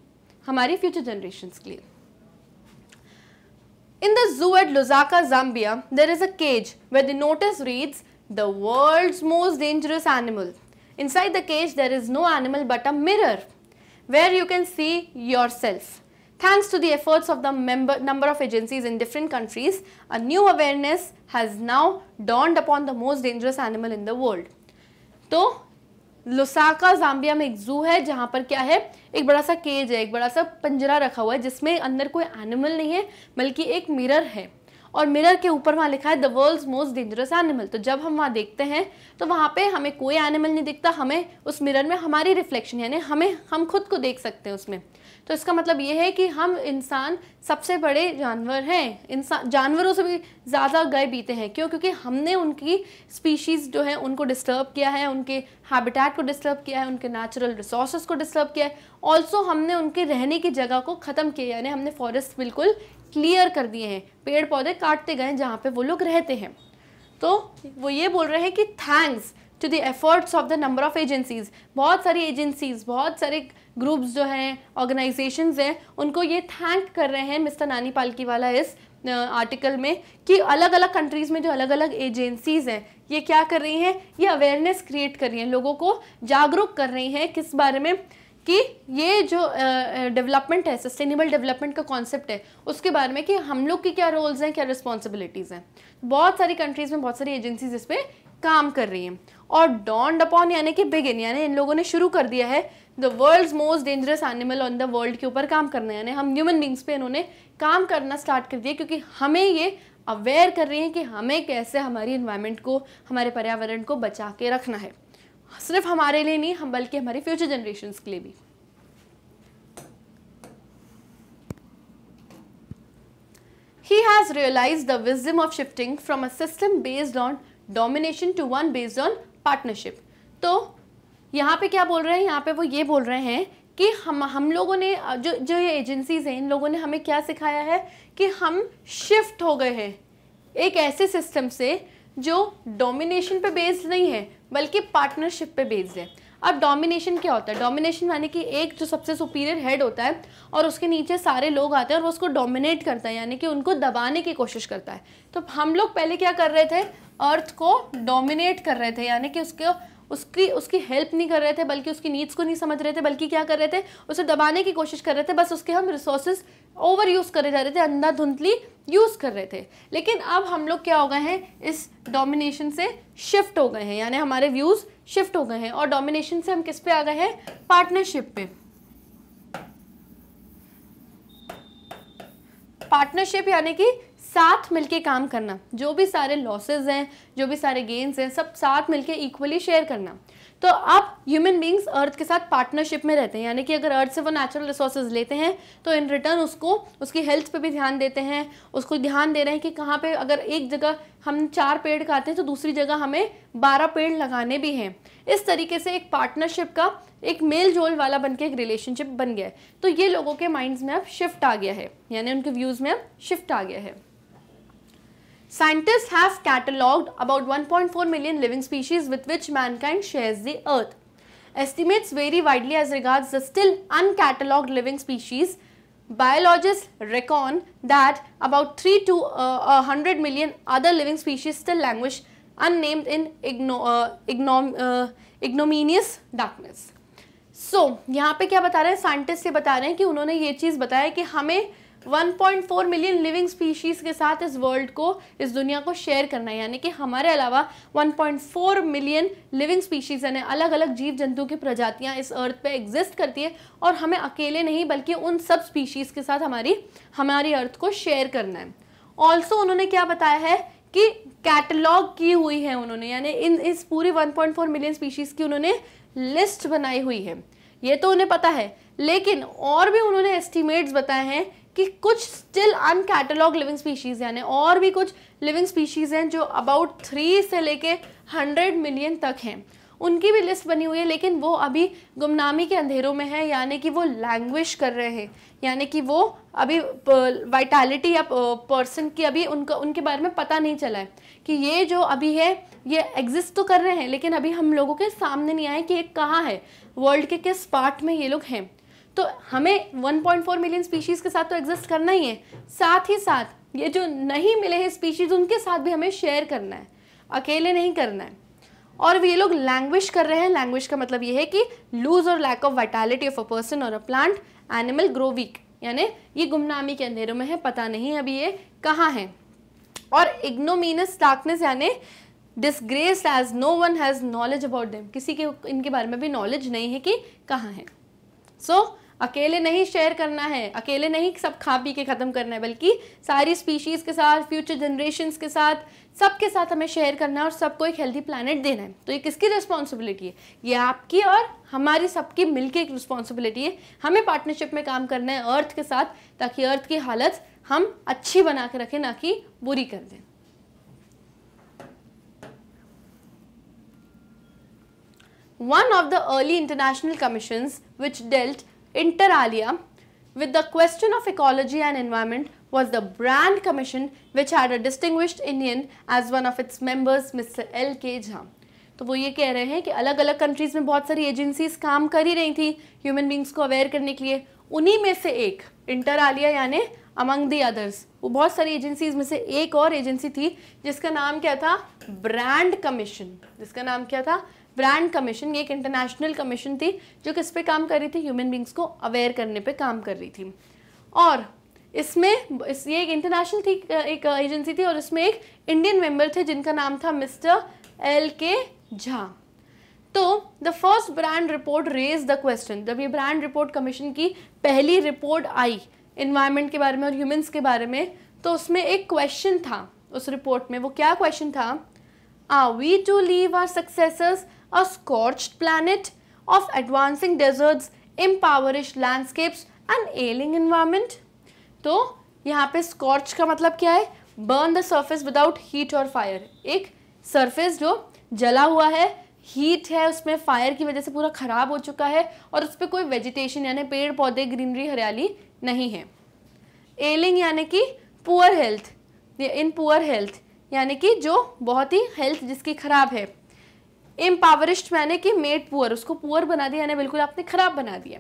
हमारे फ्यूचर जनरेशन के लिए in the zoo at Lusaka Zambia there is a cage where the notice reads the world most dangerous animal inside the cage there is no animal but a mirror where you can see yourself thanks to the efforts of the member number of agencies in different countries a new awareness has now dawned upon the most dangerous animal in the world तो Lusaka Zambia में एक जू है जहाँ पर क्या है एक बड़ा सा केज है एक बड़ा सा पंजरा रखा हुआ है जिसमें अंदर कोई एनिमल नहीं है बल्कि एक मिरर है और मिरर के ऊपर वहाँ लिखा है the world most dangerous animal तो जब हम वहाँ देखते हैं तो वहाँ पे हमें कोई एनिमल नहीं दिखता हमें उस मिरर में हमारी रिफ्लेक्शन यानी हमें हम खुद को देख सकते हैं उसमें तो इसका मतलब ये है कि हम इंसान सबसे बड़े जानवर हैं इंसान जानवरों से भी ज़्यादा गए बीते हैं क्यों क्योंकि हमने उनकी स्पीशीज़ जो है उनको डिस्टर्ब किया है उनके हैबिटेट को डिस्टर्ब किया है उनके नेचुरल रिसोर्स को डिस्टर्ब किया है ऑल्सो हमने उनके रहने की जगह को ख़त्म किया यानी हमने फॉरेस्ट बिल्कुल क्लियर कर दिए हैं पेड़ पौधे काटते गए जहाँ पे वो लोग रहते हैं तो वो ये बोल रहे हैं कि thanks to the efforts of the number of agencies बहुत सारी एजेंसीज बहुत सारे ग्रुप्स जो हैं ऑर्गेनाइजेशंस हैं उनको ये थैंक कर रहे हैं मिस्टर नानी पालकी वाला इस आर्टिकल में कि अलग अलग कंट्रीज़ में जो अलग अलग एजेंसीज़ हैं ये क्या कर रही हैं ये अवेयरनेस क्रिएट कर रही हैं लोगों को जागरूक कर रही हैं किस बारे में कि ये जो डेवलपमेंट है सस्टेनेबल डेवलपमेंट का कॉन्सेप्ट है उसके बारे में कि हम लोग के क्या रोल्स हैं क्या रिस्पॉन्सिबिलिटीज़ हैं बहुत सारी कंट्रीज़ में बहुत सारी एजेंसीज इस पर काम कर रही हैं और डॉन्ड अपॉन यानी कि बिगिन यानी इन लोगों ने शुरू कर दिया है the world's most dangerous animal on the world के ऊपर काम करना यानी हम ह्यूमन बींग्स पे इन्होंने काम करना स्टार्ट कर दिया क्योंकि हमें ये अवेयर कर रही हैं कि हमें कैसे हमारी इन्वायरमेंट को हमारे पर्यावरण को बचा के रखना है सिर्फ हमारे लिए नहीं हम बल्कि हमारे फ्यूचर जनरेशन के लिए भी He has realized the wisdom of shifting from a system based on domination to one based on partnership. तो यहाँ पे क्या बोल रहे हैं यहाँ पे वो ये बोल रहे हैं कि हम हम लोगों ने जो जो ये एजेंसीज हैं इन लोगों ने हमें क्या सिखाया है कि हम शिफ्ट हो गए हैं एक ऐसे सिस्टम से जो डोमिनेशन पे बेस्ड नहीं है बल्कि पार्टनरशिप पे बेस्ड है अब डोमिनेशन क्या होता है डोमिनेशन यानी कि एक जो सबसे सुपीरियर हेड होता है और उसके नीचे सारे लोग आते हैं और वो उसको डोमिनेट करता है यानी कि उनको दबाने की कोशिश करता है तो हम लोग पहले क्या कर रहे थे अर्थ को डोमिनेट कर रहे थे यानी कि उसके उसकी उसकी हेल्प नहीं कर रहे थे बल्कि उसकी नीड्स को नहीं समझ रहे थे बल्कि क्या कर रहे थे उसे दबाने की कोशिश कर रहे थे बस उसके हम रिसोर्सेज ओवर यूज़ करे जा रहे थे अंधाधुंधली यूज़ कर रहे थे लेकिन अब हम लोग क्या हो गए हैं इस डोमिनेशन से शिफ्ट हो गए हैं यानी हमारे व्यूज़ शिफ्ट हो गए हैं और डोमिनेशन से हम किस पे आ गए हैं पार्टनरशिप पे पार्टनरशिप यानी कि साथ मिलके काम करना जो भी सारे लॉसेज हैं जो भी सारे गेन्स हैं सब साथ मिलके इक्वली शेयर करना तो आप ह्यूमन बींग्स अर्थ के साथ पार्टनरशिप में रहते हैं यानी कि अगर अर्थ से वो नेचुरल रिसोर्सेज लेते हैं तो इन रिटर्न उसको उसकी हेल्थ पे भी ध्यान देते हैं उसको ध्यान दे रहे हैं कि कहाँ पे अगर एक जगह हम चार पेड़ खाते हैं तो दूसरी जगह हमें बारह पेड़ लगाने भी हैं इस तरीके से एक पार्टनरशिप का एक मेल जोल वाला बन के एक रिलेशनशिप बन गया है तो ये लोगों के माइंड्स में अब शिफ्ट आ गया है यानी उनके व्यूज़ में अब शिफ्ट आ गया है Scientists have cataloged about 1.4 million living species with which mankind shares the earth. Estimates vary widely as regards the still uncatalogued living species. Biologists reckon that about 3 to uh, 100 million other living species still languish unnamed in igno, uh, igno uh, ignominious darkness. so, यहाँ पे क्या बता रहे हैं scientist ये बता रहे हैं कि उन्होंने ये चीज़ बताया कि हमें 1.4 मिलियन लिविंग स्पीशीज़ के साथ इस वर्ल्ड को इस दुनिया को शेयर करना है यानी कि हमारे अलावा 1.4 मिलियन लिविंग स्पीशीज़ यानी अलग अलग जीव जंतु की प्रजातियाँ इस अर्थ पे एग्जिस्ट करती है और हमें अकेले नहीं बल्कि उन सब स्पीशीज़ के साथ हमारी हमारी अर्थ को शेयर करना है ऑल्सो उन्होंने क्या बताया है कि कैटलॉग की हुई है उन्होंने यानी इन इस पूरी 1.4 मिलियन स्पीशीज़ की उन्होंने लिस्ट बनाई हुई है ये तो उन्हें पता है लेकिन और भी उन्होंने एस्टिमेट्स बताए हैं कि कुछ स्टिल अनकैटलॉग लिविंग स्पीशीज़ यानी और भी कुछ लिविंग स्पीशीज़ हैं जो अबाउट थ्री से लेके हंड्रेड मिलियन तक हैं उनकी भी लिस्ट बनी हुई है लेकिन वो अभी गुमनामी के अंधेरों में है यानी कि वो लैंग्वेज कर रहे हैं यानी कि वो अभी वाइटैलिटी या पर्सन की अभी उनका उनके बारे में पता नहीं चला है कि ये जो अभी है ये एग्जिस्ट तो कर रहे हैं लेकिन अभी हम लोगों के सामने नहीं आए कि ये कहाँ है वर्ल्ड के किस पार्ट में ये लोग हैं तो हमें 1.4 मिलियन स्पीशीज़ के साथ तो एग्जिस्ट करना ही है साथ ही साथ ये जो नहीं मिले हैं स्पीशीज़ उनके साथ भी हमें शेयर करना है अकेले नहीं करना है और ये लोग लैंग्विश कर रहे हैं लैंग्विश का मतलब ये है कि लूज और lack of vitality of a person और a plant animal grow weak यानी ये गुमनामी के अंधेरों में है पता नहीं अभी ये कहाँ है और इग्नोमिनस डार्कनेस यानी disgrace as no one has knowledge about them किसी के इनके बारे में भी नॉलेज नहीं है कि कहाँ है सो so, अकेले नहीं शेयर करना है अकेले नहीं सब खा पी के ख़त्म करना है बल्कि सारी स्पीशीज़ के साथ फ्यूचर जनरेशन के साथ सबके साथ हमें शेयर करना है और सबको एक हेल्दी प्लानट देना है तो ये किसकी रिस्पॉन्सिबिलिटी है ये आपकी और हमारी सबकी मिलकर एक रिस्पॉन्सिबिलिटी है हमें पार्टनरशिप में काम करना है अर्थ के साथ ताकि अर्थ की हालत हम अच्छी बना के रखें ना कि बुरी कर दें one of the early international commissions which dealt Inter alia, with the question of ecology and environment was the Brand Commission which had a distinguished Indian as one of its members Mr. L. K. Jha. तो वो ये कह रहे हैं कि अलग अलग countries में बहुत सारी एजेंसीज काम कर ही रही थी ह्यूमन बींग्स को अवेयर करने के लिए उन्हीं में से एक इंटर आलिया यानी अमंग दी अदर्स वो बहुत सारी एजेंसीज में से एक और एजेंसी थी जिसका नाम क्या था ब्रांड कमीशन जिसका नाम क्या था ब्रांड कमीशन ये एक इंटरनेशनल कमीशन थी जो किस पे काम कर रही थी ह्यूमन बींग्स को अवेयर करने पे काम कर रही थी और इसमें इस ये एक इंटरनेशनल थी एक एजेंसी थी और इसमें एक इंडियन मेंबर थे जिनका नाम था मिस्टर एल के झा तो the first brand report raise the question जब ये ब्रांड रिपोर्ट कमीशन की पहली रिपोर्ट आई इन्वायरमेंट के बारे में और ह्यूमन्स के बारे में तो उसमें एक क्वेश्चन था उस रिपोर्ट में वो क्या क्वेश्चन था are we to leave our successors a scorched planet, of advancing deserts, impoverished landscapes and ailing environment. तो यहाँ पे scorch का मतलब क्या है Burn the surface without heat or fire. एक surface जो जला हुआ है हीट है उसमें फायर की वजह से पूरा ख़राब हो चुका है और उस पर कोई वेजिटेशन यानी पेड़ पौधे ग्रीनरी हरियाली नहीं है एलिंग यानी कि poor health in poor health यानी कि जो बहुत ही हेल्थ जिसकी ख़राब है एम्पावरिश्ड मैंने कि मेड पुअर उसको पुअर बना दिया यानी बिल्कुल आपने ख़राब बना दिया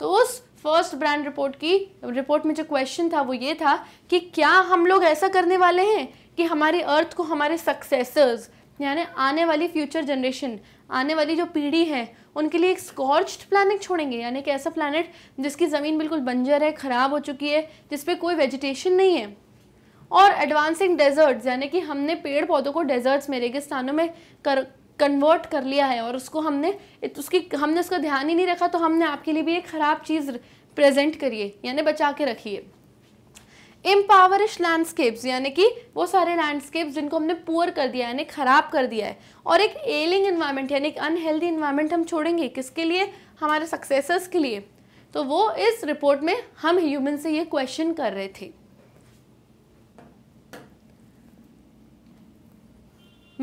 तो उस फर्स्ट ब्रांड रिपोर्ट की रिपोर्ट में जो क्वेश्चन था वो ये था कि क्या हम लोग ऐसा करने वाले हैं कि हमारी अर्थ को हमारे सक्सेसर्स यानी आने वाली फ्यूचर जनरेशन आने वाली जो पीढ़ी है उनके लिए एक स्कॉर्च्ड प्लानट छोड़ेंगे यानी कि ऐसा प्लानट जिसकी ज़मीन बिल्कुल बंजर है ख़राब हो चुकी है जिस पर कोई वेजिटेशन नहीं है और एडवांसिंग डेजर्ट्स यानी कि हमने पेड़ पौधों को डेजर्ट्स में रेगिस्तानों में कर कन्वर्ट कर लिया है और उसको हमने उसकी हमने उसका ध्यान ही नहीं रखा तो हमने आपके लिए भी एक ख़राब चीज़ प्रेजेंट करिए यानी बचा के रखिए एम्पावरिश लैंडस्केप्स यानी कि वो सारे लैंडस्केप्स जिनको हमने पुअर कर दिया यानी ख़राब कर दिया है और एक एलिंग इन्वायरमेंट यानी एक अनहेल्दी इन्वायरमेंट हम छोड़ेंगे किसके लिए हमारे सक्सेसर्स के लिए तो वो इस रिपोर्ट में हम ह्यूमन से ये क्वेश्चन कर रहे थे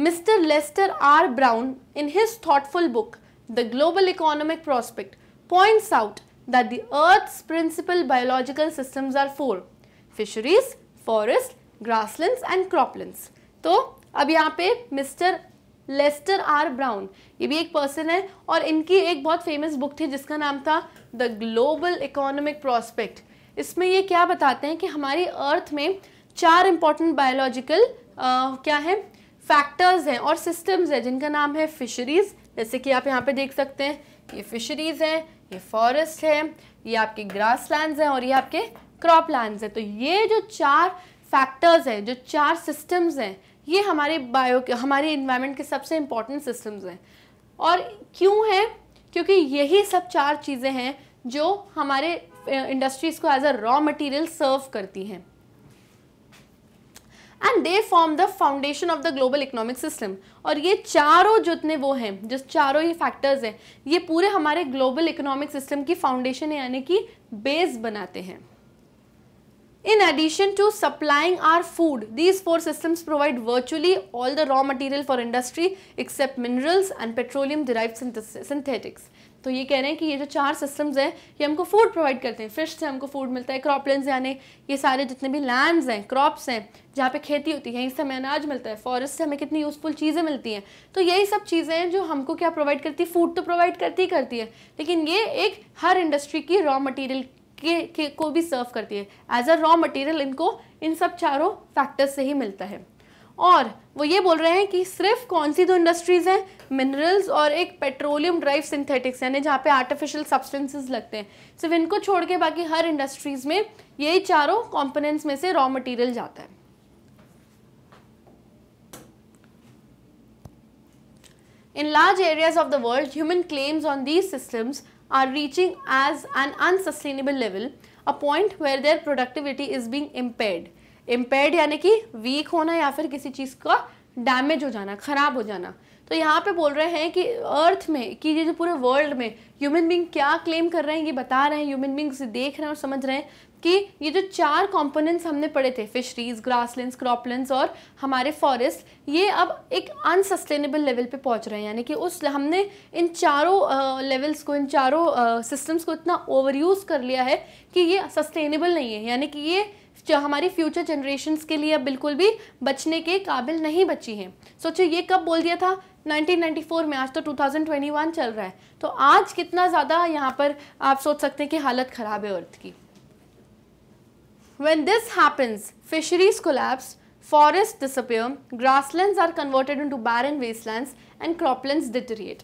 Mr. Lester R. Brown, in his thoughtful book, The Global Economic Prospect, points out that the Earth's principal biological systems are four fisheries, forests, grasslands and croplands. तो अब यहाँ पे मिस्टर लेस्टर आर ब्राउन ये भी एक person है और इनकी एक बहुत फेमस बुक थी जिसका नाम था द ग्लोबल इकोनॉमिक प्रॉस्पेक्ट इसमें ये क्या बताते हैं कि हमारी अर्थ में चार इम्पॉर्टेंट बायोलॉजिकल क्या है फैक्टर्स हैं और सिस्टम्स हैं जिनका नाम है फिशरीज़ जैसे कि आप यहाँ पे देख सकते हैं ये फिशरीज़ हैं ये फॉरेस्ट हैं ये आपके ग्रास लैंड हैं और ये आपके क्रॉप लैंड हैं तो ये जो चार फैक्टर्स हैं जो चार सिस्टम्स हैं ये हमारे बायो के हमारे इन्वायरमेंट के सबसे इम्पॉर्टेंट सिस्टम्स हैं और क्यों हैं क्योंकि यही सब चार चीज़ें हैं जो हमारे इंडस्ट्रीज़ को as a raw material serve करती हैं and they form the foundation of the global economic system और ये चारों जितने वो हैं जिस चारों ये फैक्टर्स हैं ये पूरे हमारे ग्लोबल इकोनॉमिक सिस्टम की फाउंडेशन यानी कि बेस बनाते हैं in addition to supplying our food these four system provide virtually all the raw material for industry except minerals and petroleum derive synthetics तो ये कह रहे हैं कि ये जो चार सिस्टम्स हैं ये हमको फूड प्रोवाइड करते हैं फिश से हमको फूड मिलता है क्रॉपलैंड यानी ये सारे जितने भी लैंड्स हैं क्रॉप्स हैं जहाँ पे खेती होती है यहीं से हमें अनाज मिलता है फॉरेस्ट से हमें कितनी यूज़फुल चीज़ें मिलती हैं तो यही सब चीज़ें हैं जो हमको क्या प्रोवाइड करती है फूड तो प्रोवाइड करती ही करती है लेकिन ये एक हर इंडस्ट्री की रॉ मटेरियल के, के को भी सर्व करती है एज अ रॉ मटेरियल इनको इन सब चारों फैक्टर्स से ही मिलता है और वो ये बोल रहे हैं कि सिर्फ कौन सी दो इंडस्ट्रीज़ हैं मिनरल्स और एक पेट्रोलियम ड्राइव सिंथेटिक्स यानी जहाँ पे आर्टिफिशियल सब्सटेंसेस लगते हैं सिर्फ इनको छोड़ के बाकी हर इंडस्ट्रीज़ में यही चारों कंपोनेंट्स में से रॉ मटेरियल जाता है in large areas of the world human claims on these systems are reaching as an unsustainable level a point where their productivity is being impaired impaired यानी कि वीक होना या फिर किसी चीज़ का डैमेज हो जाना खराब हो जाना तो यहाँ पे बोल रहे हैं कि अर्थ में कि ये जो पूरे वर्ल्ड में ह्यूमन बींग क्या क्लेम कर रहे हैं ये बता रहे हैं ह्यूमन बींग्स देख रहे हैं और समझ रहे हैं कि ये जो चार कॉम्पोनेंट्स हमने पढ़े थे फिशरीज ग्रासलैंड्स क्रॉपलैंड्स और हमारे फॉरेस्ट ये अब एक अनसस्टेनेबल लेवल पे पहुंच रहे हैं यानी कि उस हमने इन चारों लेवल्स को इन चारों सिस्टम्स को इतना ओवर यूज़ कर लिया है कि ये सस्टेनेबल नहीं है यानी कि ये जो हमारी फ्यूचर जनरेशन के लिए बिल्कुल भी बचने के काबिल नहीं बची हैं सोचो ये कब बोल दिया था 1994 में आज तो 2021 चल रहा है तो आज कितना ज़्यादा यहाँ पर आप सोच सकते हैं कि हालत ख़राब है अर्थ की when this happens fisheries collapse forest disappear grassland are converted into bare and waste land and cropland deteriorate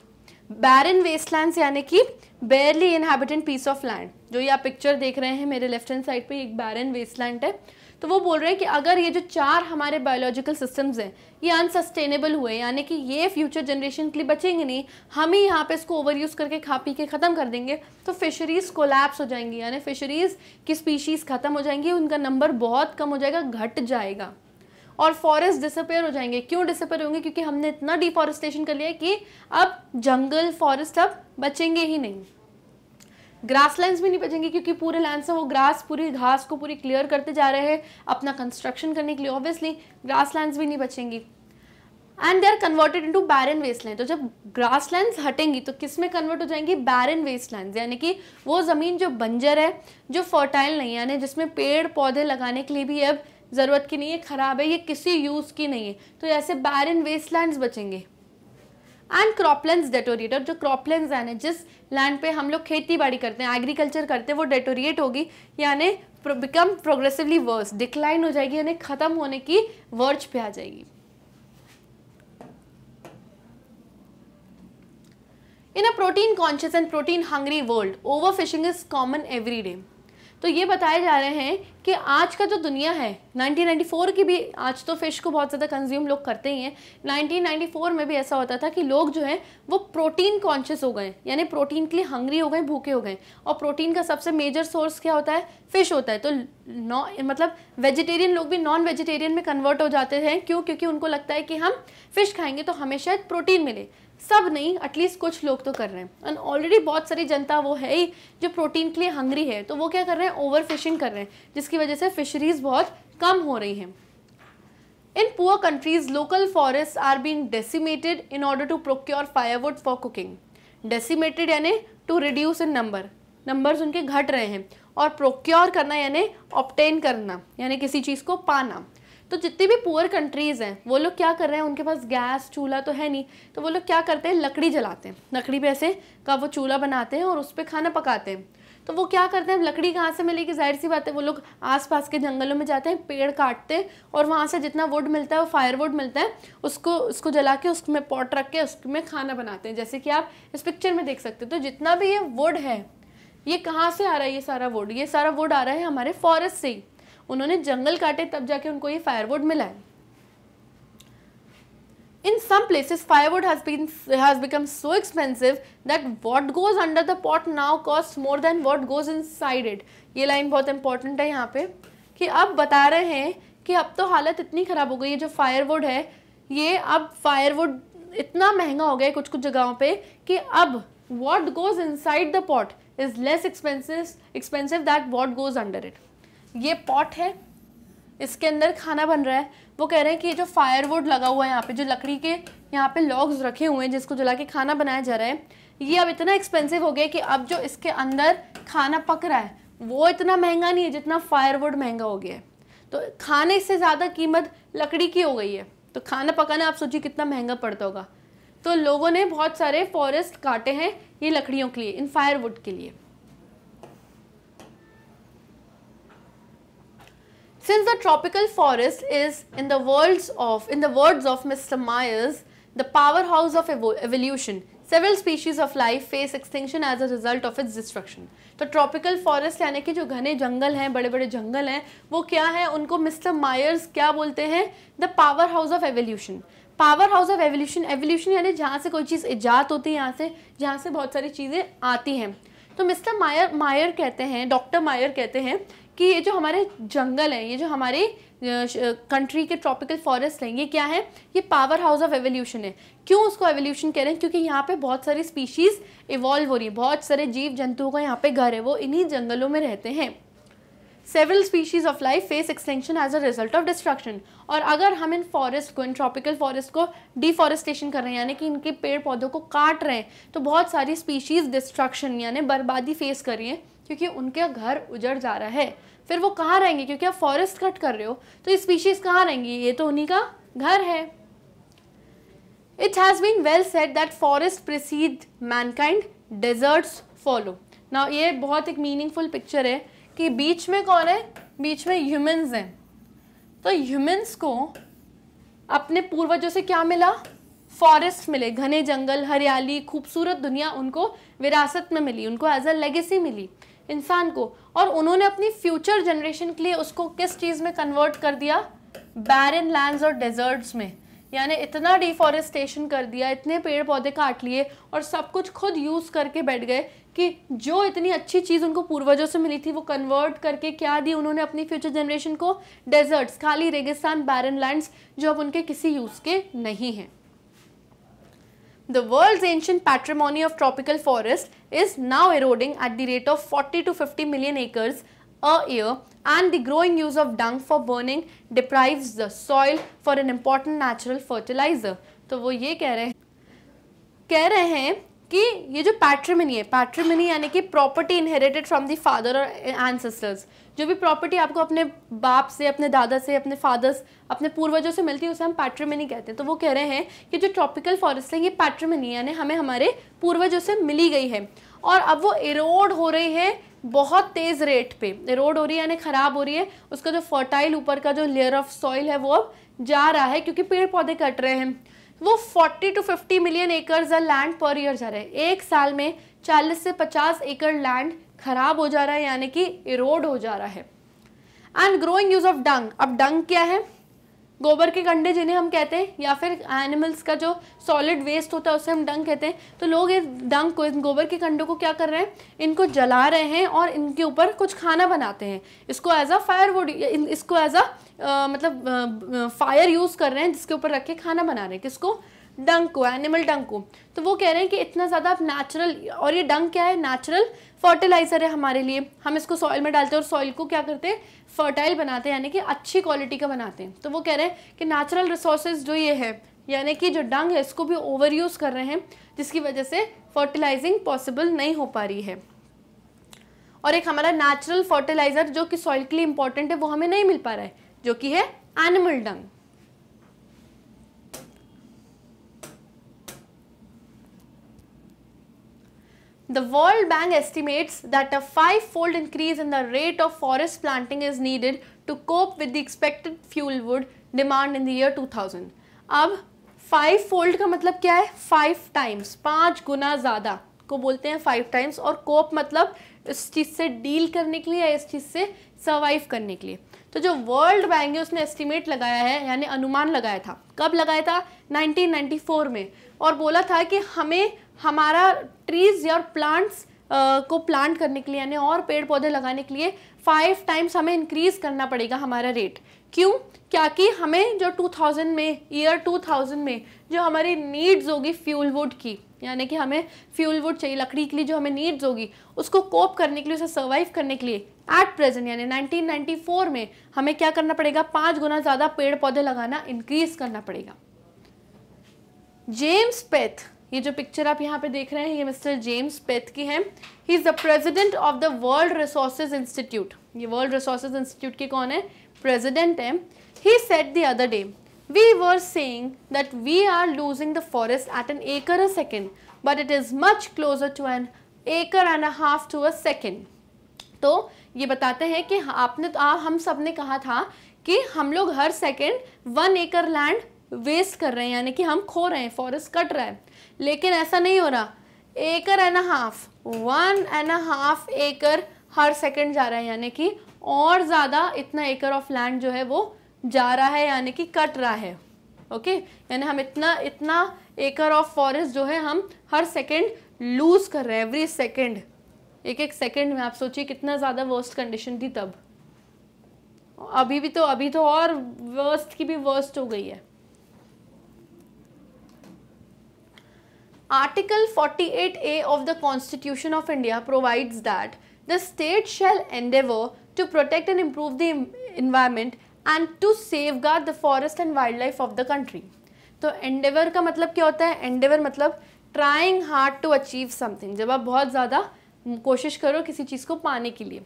barren wastelands यानी कि barely inhabitant piece of land जो ये आप पिक्चर देख रहे हैं मेरे लेफ्ट हैंड साइड पे एक बैरन वेस्टलैंड है तो वो बोल रहे हैं कि अगर ये जो चार हमारे बायोलॉजिकल सिस्टम्स हैं ये अनसस्टेनेबल हुए यानी कि ये फ्यूचर जनरेशन के लिए बचेंगे नहीं हम ही यहाँ पे इसको ओवर यूज़ करके खा पी के ख़त्म कर देंगे तो फिशरीज़ कोलैप्स हो जाएंगी यानी फिशरीज़ की स्पीशीज़ ख़त्म हो जाएंगी उनका नंबर बहुत कम हो जाएगा घट जाएगा और फॉरेस्ट डिसअपेयर हो जाएंगे क्यों डिसअपेयर होंगे क्योंकि हमने इतना डिफॉरेस्टेशन कर लिया है कि अब जंगल फॉरेस्ट अब बचेंगे ही नहीं ग्रास लैंड भी नहीं बचेंगे क्योंकि पूरे लैंड से वो ग्रास पूरी घास को पूरी क्लियर करते जा रहे हैं अपना कंस्ट्रक्शन करने के लिए ऑब्वियसली ग्रास लैंड भी नहीं बचेंगी and they are converted into barren wasteland तो जब ग्रास लैंड हटेंगी तो किस में कन्वर्ट हो जाएंगी बैरन वेस्टलैंड यानी कि वो ज़मीन जो बंजर है जो फर्टाइल नहीं है यानी जिसमें पेड़ पौधे लगाने के लिए भी अब ज़रूरत की नहीं है ख़राब है ये किसी यूज़ की नहीं है तो ऐसे बैर इन वेस्टलैंड्स बचेंगे एंड क्रॉपलैंड डेटोरिएटर जो क्रॉपलैंड हैं जिस लैंड पे हम लोग खेती बाड़ी करते हैं एग्रीकल्चर करते हैं वो डेटोरिएट होगी यानी बिकम प्रोग्रेसिवली वर्स डिक्लाइन हो जाएगी यानी ख़त्म होने की वर्च पे आ जाएगी in a protein conscious and protein hungry world overfishing is common every day तो ये बताए जा रहे हैं कि आज का जो दुनिया है 1994 की भी आज तो फ़िश को बहुत ज़्यादा कंज्यूम लोग करते ही हैं 1994 में भी ऐसा होता था कि लोग जो हैं वो प्रोटीन कॉन्शियस हो गए यानी प्रोटीन के लिए हंगरी हो गए भूखे हो गए और प्रोटीन का सबसे मेजर सोर्स क्या होता है फ़िश होता है तो नॉ मतलब वेजिटेरियन लोग भी नॉन वेजिटेरियन में कन्वर्ट हो जाते हैं क्यों क्योंकि उनको लगता है कि हम फ़िश खाएंगे तो हमेशा प्रोटीन मिले सब नहीं एटलीस्ट कुछ लोग तो कर रहे हैं एंड ऑलरेडी बहुत सारी जनता वो है ही जो प्रोटीन के लिए हंग्री है तो वो क्या कर रहे हैं ओवर फिशिंग कर रहे हैं जिसकी वजह से फिशरीज बहुत कम हो रही हैं in poor countries local forest are been decimated in order to procure firewood for cooking decimated यानी to reduce in number numbers उनके घट रहे हैं और प्रोक्योर करना यानी ऑप्टेन करना यानी किसी चीज़ को पाना तो जितनी भी पुअर कंट्रीज़ हैं वो लोग क्या कर रहे हैं उनके पास गैस चूल्हा तो है नहीं तो वो लोग क्या करते हैं लकड़ी जलाते हैं लकड़ी पे ऐसे का वो चूल्हा बनाते हैं और उस पर खाना पकाते हैं तो वो क्या करते हैं लकड़ी कहाँ से मिलेगी जाहिर सी बात है वो लोग आसपास के जंगलों में जाते हैं पेड़ काटते हैं और वहाँ से जितना वुड मिलता है वो फायर वुड मिलता है उसको उसको जला के उसमें पॉट रख के उसमें खाना बनाते हैं जैसे कि आप इस पिक्चर में देख सकते हो तो जितना भी ये वुड है ये कहाँ से आ रहा है ये सारा वुड ये सारा वुड आ रहा है हमारे फॉरेस्ट से ही उन्होंने जंगल काटे तब जाके उनको ये फायरवुड मिला है in some places firewood has been has become so expensive that what goes under the pot now cost more than what goes in it ये लाइन बहुत इंपॉर्टेंट है यहाँ पे कि अब बता रहे हैं कि अब तो हालत इतनी ख़राब हो गई है जो फायरवुड है ये अब फायरवुड इतना महंगा हो गया है कुछ कुछ जगहों पे कि अब what goes inside the pot is less expensive expensive that what goes under it ये पॉट है इसके अंदर खाना बन रहा है वो कह रहे हैं कि ये जो फायरवुड लगा हुआ है यहाँ पे जो लकड़ी के यहाँ पे लॉग्स रखे हुए हैं जिसको जला के खाना बनाया जा रहा है ये अब इतना एक्सपेंसिव हो गया कि अब जो इसके अंदर खाना पक रहा है वो इतना महंगा नहीं है जितना फायरवुड महंगा हो गया है तो खाने से ज़्यादा कीमत लकड़ी की हो गई है तो खाना पकाना आप सोचिए कितना महंगा पड़ता होगा तो लोगों ने बहुत सारे फॉरेस्ट काटे हैं ये लकड़ियों के लिए इन फायरवुड के लिए Since the tropical forest is, in the words of, in the words of Mr. Myers, the powerhouse of evo evolution, several species of life face extinction as a result of its destruction तो tropical forest यानी कि जो घने जंगल हैं बड़े बड़े जंगल हैं वो क्या है उनको मिस्टर मायर्स क्या बोलते हैं the powerhouse of evolution powerhouse of evolution evolution यानी जहाँ से कोई चीज़ ईजाद होती है यहाँ से जहाँ से बहुत सारी चीज़ें आती हैं तो मिस्टर मायर मायर कहते हैं डॉक्टर मायर कहते हैं कि ये जो हमारे जंगल हैं ये जो हमारे कंट्री के ट्रॉपिकल फॉरेस्ट हैं ये क्या है ये पावर हाउस ऑफ एवोल्यूशन है क्यों उसको एवोल्यूशन कह रहे हैं क्योंकि यहाँ पे बहुत सारी स्पीशीज़ इवॉल्व हो रही है बहुत सारे जीव जंतुओं का यहाँ पे घर है वो इन्हीं जंगलों में रहते हैं several species of life face extinction as a result of destruction और अगर हम इन फॉरेस्ट को इन ट्रॉपिकल फॉरेस्ट को डिफॉरेस्टेशन कर रहे हैं यानी कि इनके पेड़ पौधों को काट रहे हैं तो बहुत सारी स्पीशीज़ डिस्ट्रक्शन यानी बर्बादी फेस कर रही हैं क्योंकि उनका घर उजड़ जा रहा है फिर वो कहाँ रहेंगे क्योंकि आप फॉरेस्ट कट कर रहे हो तो ये स्पीशीज कहाँ रहेंगी ये तो उन्हीं का घर है it has been well said that forest precede mankind deserts follow ना ये बहुत एक मीनिंगफुल पिक्चर है कि बीच में कौन है बीच में ह्यूमन्स हैं तो ह्यूमन्स को अपने पूर्वजों से क्या मिला फॉरेस्ट मिले घने जंगल हरियाली खूबसूरत दुनिया उनको विरासत में मिली उनको एज अ लेगेसी मिली इंसान को और उन्होंने अपनी फ्यूचर जनरेशन के लिए उसको किस चीज़ में कन्वर्ट कर दिया बैरन लैंड्स और डेजर्ट्स में यानी इतना डिफॉरेस्टेशन कर दिया इतने पेड़ पौधे काट लिए और सब कुछ खुद यूज़ करके बैठ गए कि जो इतनी अच्छी चीज़ उनको पूर्वजों से मिली थी वो कन्वर्ट करके क्या दी उन्होंने अपनी फ्यूचर जनरेशन को डेजर्ट्स खाली रेगिस्तान बैरन लैंड्स जो अब उनके किसी यूज़ के नहीं हैं the world's ancient patrimony of tropical forest is now eroding at the rate of 40 to 50 million acres a year and the growing use of dung for burning deprives the soil for an important natural fertilizer. to wo ye keh rahe हैं कह रहे हैं कि ये जो पैट्रीमनी है patrimony यानी कि property inherited from the father और एंसेस्टर्स जो भी प्रॉपर्टी आपको अपने बाप से अपने दादा से अपने फादर्स अपने पूर्वजों से मिलती है उसे हम पैट्रमनी कहते हैं तो वो कह रहे हैं कि जो ट्रॉपिकल फॉरेस्ट है ये पैट्रमनी यानी हमें हमारे पूर्वजों से मिली गई है और अब वो इरोड हो रही है बहुत तेज़ रेट पे एरोड हो रही है यानी ख़राब हो रही है उसका जो फर्टाइल ऊपर का जो लेयर ऑफ सॉइल है वो अब जा रहा है क्योंकि पेड़ पौधे कट रहे हैं वो 40 to 50 million acres land per year जा रहे हैं एक साल में 40 से 50 एकड़ लैंड खराब हो जा रहा है यानी कि इरोड हो जा रहा है and growing use of dung अब डंग क्या है गोबर के कंडे जिन्हें हम कहते हैं या फिर एनिमल्स का जो सॉलिड वेस्ट होता है उसे हम डंग कहते हैं तो लोग इस डंग को इन गोबर के कंडों को क्या कर रहे हैं इनको जला रहे हैं और इनके ऊपर कुछ खाना बनाते हैं इसको एज अ फायरवुड इसको एज अ मतलब फायर यूज़ कर रहे हैं जिसके ऊपर रख के खाना बना रहे हैं किसको डंग को एनिमल डंग को तो वो कह रहे हैं कि इतना ज़्यादा नेचुरल और ये डंग क्या है नेचुरल फर्टिलाइजर है हमारे लिए हम इसको सॉइल में डालते हैं और सॉइल को क्या करते हैं फर्टाइल बनाते हैं यानी कि अच्छी क्वालिटी का बनाते हैं तो वो कह रहे हैं कि नेचुरल रिसोर्सेज जो ये है यानी कि जो डंग है इसको भी ओवर यूज़ कर रहे हैं जिसकी वजह से फर्टिलाइजिंग पॉसिबल नहीं हो पा रही है और एक हमारा नेचुरल फर्टिलाइज़र जो कि सॉइल के लिए इंपॉर्टेंट है वो हमें नहीं मिल पा रहा है जो कि है animal dung The World Bank estimates that a five-fold increase in the rate of forest planting is needed to cope with the expected fuel wood demand in the year 2000. अब five fold का मतलब क्या है Five times, पाँच गुना ज़्यादा को बोलते हैं five times और cope मतलब इस चीज़ से deal करने के लिए या इस चीज़ से survive करने के लिए तो जो World Bank है उसने estimate लगाया है यानी अनुमान लगाया था कब लगाया था 1994 में और बोला था कि हमें हमारा ट्रीज या प्लांट्स को प्लांट करने के लिए यानी और पेड़ पौधे लगाने के लिए फाइव टाइम्स हमें इंक्रीज़ करना पड़ेगा हमारा रेट क्यों क्या कि हमें जो 2000 में ईयर 2000 में जो हमारी नीड्स होगी फ्यूल वुड की यानी कि हमें फ्यूल वुड चाहिए लकड़ी के लिए जो हमें नीड्स होगी उसको कोप करने के लिए उसे सर्वाइव करने के लिए एट प्रेजेंट यानी 1994 में हमें क्या करना पड़ेगा पाँच गुना ज़्यादा पेड़ पौधे लगाना इंक्रीज करना पड़ेगा जेम्स पेथ ये जो पिक्चर आप यहाँ पे देख रहे हैं ये मिस्टर जेम्स पेथ की है he is the president of the world resource institute ये वर्ल्ड रिसोर्स इंस्टीट्यूट के कौन है प्रेजिडेंट है he said the other day we were saying that we are losing the forest at an acre a second but it is much closer to an acre and a half to a second तो ये बताते हैं कि आपने तो आ, हम सब ने कहा था कि हम लोग हर second one acre land waste कर रहे हैं यानी कि हम खो रहे हैं फॉरेस्ट कट रहा है लेकिन ऐसा नहीं हो रहा acre and half one and half acre हर सेकंड जा रहा है यानी कि और ज़्यादा इतना एकर ऑफ लैंड जो है वो जा रहा है यानी कि कट रहा है ओके यानी हम इतना इतना एकर ऑफ फॉरेस्ट जो है हम हर सेकंड लूज़ कर रहे हैं एवरी सेकंड एक एक सेकंड में आप सोचिए कितना ज़्यादा वर्स्ट कंडीशन थी तब अभी भी तो अभी तो और वर्स्ट की भी वर्स्ट हो गई है Article 48A of the Constitution of India provides that the state shall endeavour to protect and improve the environment and to safeguard the forest and wildlife of the country तो endeavour का मतलब क्या होता है endeavour मतलब trying hard to achieve something जब आप बहुत ज़्यादा कोशिश करो किसी चीज़ को पाने के लिए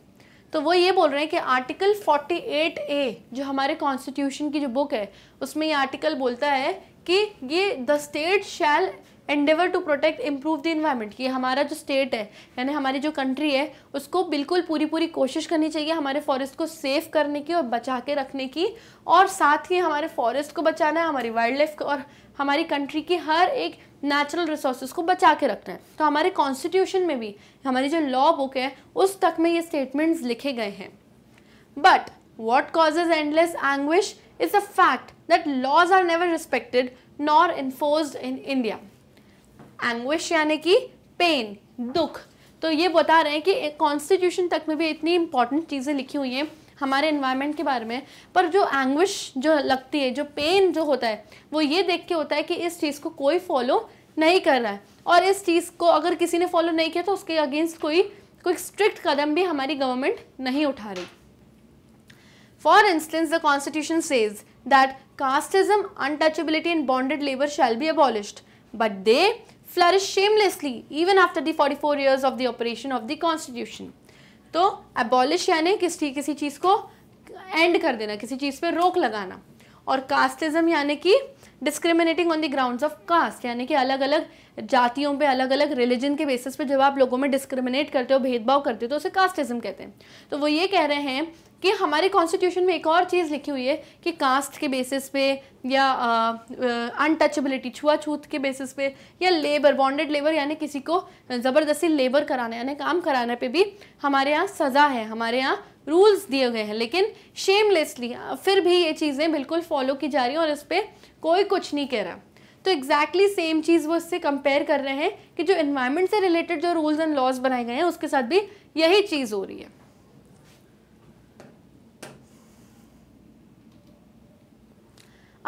तो वो ये बोल रहे हैं कि आर्टिकल 48 ए जो हमारे कॉन्स्टिट्यूशन की जो बुक है उसमें ये आर्टिकल बोलता है कि ये the state shall endeavour to protect improve the environment कि हमारा जो स्टेट है यानी हमारी जो कंट्री है उसको बिल्कुल पूरी पूरी कोशिश करनी चाहिए हमारे फॉरेस्ट को सेफ करने की और बचा के रखने की और साथ ही हमारे फॉरेस्ट को बचाना है हमारी वाइल्ड लाइफ और हमारी कंट्री की हर एक नेचुरल रिसोर्स को बचा के रखना है तो हमारे कॉन्स्टिट्यूशन में भी हमारी जो लॉ बुक है उस तक में ये स्टेटमेंट्स लिखे गए हैं but what causes endless anguish is a fact that laws are never respected nor enforce in India anguish यानी कि पेन दुख तो ये बता रहे हैं कि कॉन्स्टिट्यूशन तक में भी इतनी इंपॉर्टेंट चीज़ें लिखी हुई हैं हमारे इन्वायरमेंट के बारे में पर जो एंग्विश जो लगती है जो पेन जो होता है वो ये देख के होता है कि इस चीज़ को कोई फॉलो नहीं कर रहा है और इस चीज़ को अगर किसी ने फॉलो नहीं किया तो उसके अगेंस्ट कोई कोई स्ट्रिक्ट कदम भी हमारी गवर्नमेंट नहीं उठा रही for instance the constitution says that casteism untouchability and bonded labour shall be abolished but they flourish shamelessly even after the 44 four years of the operation of the constitution तो abolish यानी किसी किसी चीज़ को and कर देना किसी चीज़ पर रोक लगाना और कास्टिज्म यानी कि discriminating on the grounds of caste यानी कि अलग अलग जातियों पे अलग अलग रिलीजन के बेसिस पे जब आप लोगों में डिस्क्रिमिनेट करते हो भेदभाव करते हो तो उसे कास्टिज्म कहते हैं तो वो ये कह रहे हैं कि हमारे कॉन्स्टिट्यूशन में एक और चीज़ लिखी हुई है कि कास्ट के बेसिस पे या अनटचेबिलिटी छुआछूत के बेसिस पे या लेबर बॉन्डेड लेबर यानी किसी को ज़बरदस्ती लेबर कराने यानी काम कराने पे भी हमारे यहाँ सज़ा है हमारे यहाँ रूल्स दिए गए हैं लेकिन शेमलेसली फिर भी ये चीज़ें बिल्कुल फॉलो की जा रही हैं और इस पर कोई कुछ नहीं कह रहा तो एग्जैक्टली exactly सेम चीज़ वो इससे कंपेयर कर रहे हैं कि जो इन्वायरमेंट से रिलेटेड जो रूल्स एंड लॉज बनाए गए हैं उसके साथ भी यही चीज़ हो रही है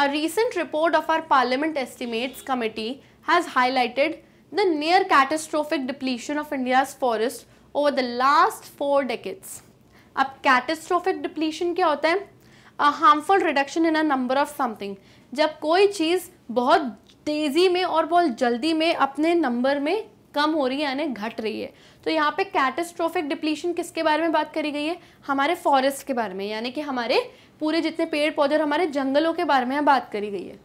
A recent report of our Parliament Estimates Committee has highlighted the near catastrophic depletion of India's forest over the last four decades. अब catastrophic depletion क्या होता है A harmful reduction in a number of something. जब कोई चीज़ बहुत तेज़ी में और बहुत जल्दी में अपने नंबर में कम हो रही है यानी घट रही है तो यहाँ पे कैटेस्ट्रोफिक डिप्लीशन किसके बारे में बात करी गई है हमारे फॉरेस्ट के बारे में यानी कि हमारे पूरे जितने पेड़ पौधे और हमारे जंगलों के बारे में बात करी गई है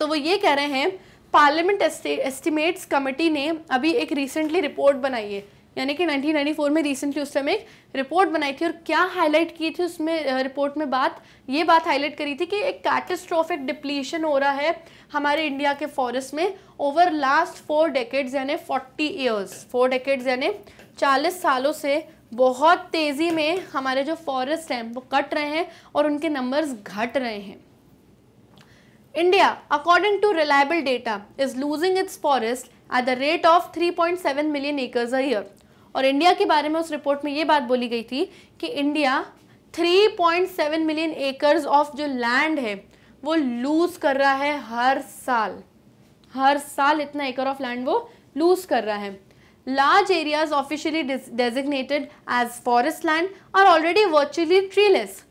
तो वो ये कह रहे हैं पार्लियामेंट एस्टिमेट्स कमेटी ने अभी एक रिसेंटली रिपोर्ट बनाई है यानी कि 1994 में रिसेंटली उस समय एक रिपोर्ट बनाई थी और क्या हाईलाइट की थी उसमें रिपोर्ट में बात ये बात हाईलाइट करी थी कि एक कैटेस्ट्रॉफिक डिप्लीशन हो रहा है हमारे इंडिया के फॉरेस्ट में ओवर लास्ट फोर डेकेड्स यानी फोर्टी ईयर्स फोर डेकेड्स यानी चालीस सालों से बहुत तेज़ी में हमारे जो फॉरेस्ट हैं वो कट रहे हैं और उनके नंबर्स घट रहे हैं India according to reliable data is losing its forest at the rate of 3.7 million acres a year और इंडिया के बारे में उस रिपोर्ट में ये बात बोली गई थी कि इंडिया 3.7 मिलियन एकर्स ऑफ जो लैंड है वो लूज कर रहा है हर साल हर साल इतना एकर ऑफ लैंड वो लूज कर रहा है large areas officially designated as forest land are already virtually treeless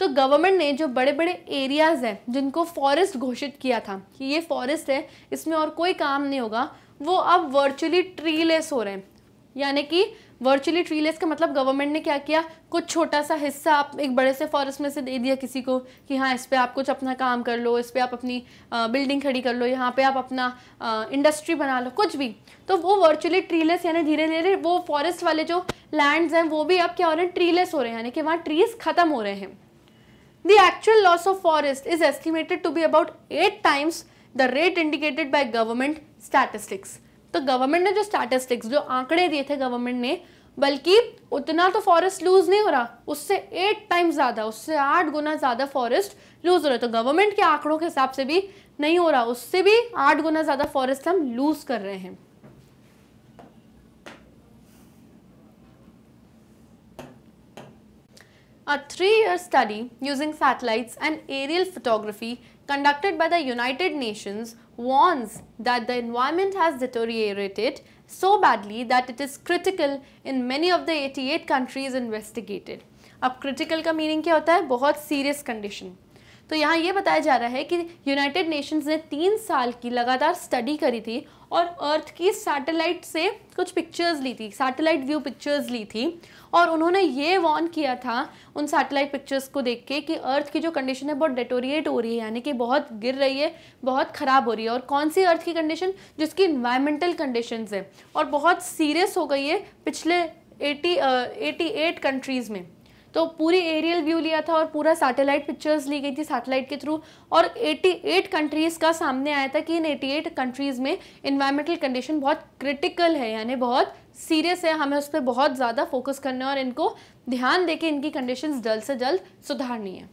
तो गवर्नमेंट ने जो बड़े बड़े एरियाज़ हैं जिनको फॉरेस्ट घोषित किया था कि ये फॉरेस्ट है इसमें और कोई काम नहीं होगा वो अब वर्चुअली ट्रीलेस हो रहे हैं यानी कि वर्चुअली ट्रीलेस का मतलब गवर्नमेंट ने क्या किया कुछ छोटा सा हिस्सा आप एक बड़े से फॉरेस्ट में से दे दिया किसी को कि हाँ इस पर आप कुछ अपना काम कर लो इस पर आप अपनी बिल्डिंग खड़ी कर लो यहाँ पे आप अपना इंडस्ट्री बना लो कुछ भी तो वो वर्चुअली ट्रीलेस यानी धीरे धीरे वो फॉरेस्ट वाले जो लैंड्स हैं वो भी अब क्या हो रहे हैं ट्रीलेस हो रहे हैं यानी कि वहाँ ट्रीज ख़त्म हो रहे हैं the actual loss of forest is estimated to be about eight times the rate indicated by government statistics तो गवर्नमेंट ने जो स्टैटिस्टिक्स जो आंकड़े दिए थे गवर्नमेंट ने बल्कि उतना तो फॉरेस्ट लूज नहीं हो रहा उससे एट टाइम ज़्यादा उससे आठ गुना ज़्यादा फॉरेस्ट लूज हो रहा है तो गवर्नमेंट के आंकड़ों के हिसाब से भी नहीं हो रहा उससे भी आठ गुना ज़्यादा फॉरेस्ट हम लूज कर रहे हैं a three year study using satellites and aerial photography conducted by the United Nations warns that the environment has deteriorated so badly that it is critical in many of the 88 countries investigated. अब critical का meaning क्या होता है बहुत serious condition. तो यहाँ ये बताया जा रहा है कि यूनाइटेड नेशंस ने तीन साल की लगातार स्टडी करी थी और अर्थ की सैटेलाइट से कुछ पिक्चर्स ली थी सैटेलाइट व्यू पिक्चर्स ली थी और उन्होंने ये वॉर्न किया था उन सैटेलाइट पिक्चर्स को देख के कि अर्थ की जो कंडीशन है बहुत डेटोरिएट हो रही है यानी कि बहुत गिर रही है बहुत ख़राब हो रही है और कौन सी अर्थ की कंडीशन जिसकी इन्वायरमेंटल कंडीशन है और बहुत सीरियस हो गई है पिछले एटी एटी एट कंट्रीज़ में तो पूरी एरियल व्यू लिया था और पूरा सैटेलाइट पिक्चर्स ली गई थी सैटेलाइट के थ्रू और 88 कंट्रीज़ का सामने आया था कि इन 88 कंट्रीज़ में इन्वायरमेंटल कंडीशन बहुत क्रिटिकल है यानी बहुत सीरियस है हमें उस पर बहुत ज़्यादा फोकस करना है और इनको ध्यान दे इनकी कंडीशन जल्द से जल्द सुधारनी है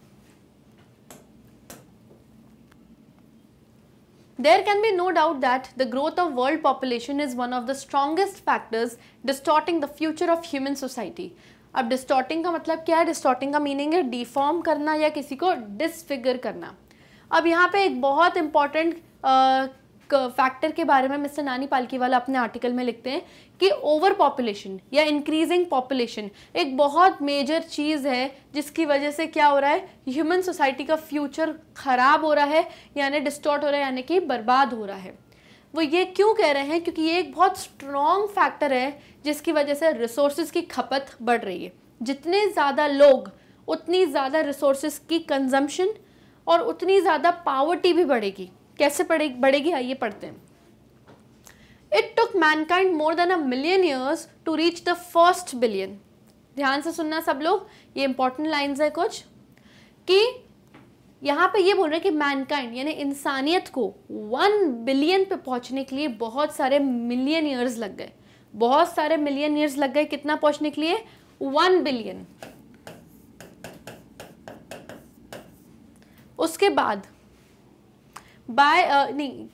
There can be no doubt that the growth of world population is one of the strongest factors distorting the future of human society. अब डिस्टॉटिंग का मतलब क्या है डिस्टॉटिंग का मीनिंग है डिफॉर्म करना या किसी को डिसफिगर करना अब यहाँ पे एक बहुत इंपॉर्टेंट फैक्टर के बारे में मिस्टर नानी पालकी वाला अपने आर्टिकल में लिखते हैं कि ओवर पॉपुलेशन या इंक्रीजिंग पॉपुलेशन एक बहुत मेजर चीज़ है जिसकी वजह से क्या हो रहा है ह्यूमन सोसाइटी का फ्यूचर ख़राब हो रहा है यानी डिस्टॉर्ट हो रहा है यानी कि बर्बाद हो रहा है वो ये क्यों कह रहे हैं क्योंकि ये एक बहुत स्ट्रॉन्ग फैक्टर है जिसकी वजह से रिसोर्स की खपत बढ़ रही है जितने ज़्यादा लोग उतनी ज़्यादा रिसोर्स की कंजम्पशन और उतनी ज़्यादा पावर्टी भी बढ़ेगी कैसे बढ़ेगी बढ़ेगी आइए पढ़ते हैं it took mankind more than a million years to reach the first billion ध्यान से सुनना सब लोग ये इंपॉर्टेंट लाइन्स है कुछ कि यहाँ पे ये बोल रहे हैं कि मैनकाइंड यानी इंसानियत को वन बिलियन पे पहुँचने के लिए बहुत सारे मिलियन ईयर्स लग गए बहुत सारे मिलियन ईयर्स लग गए कितना पहुंचने के लिए वन बिलियन उसके बाद बाय uh, नहीं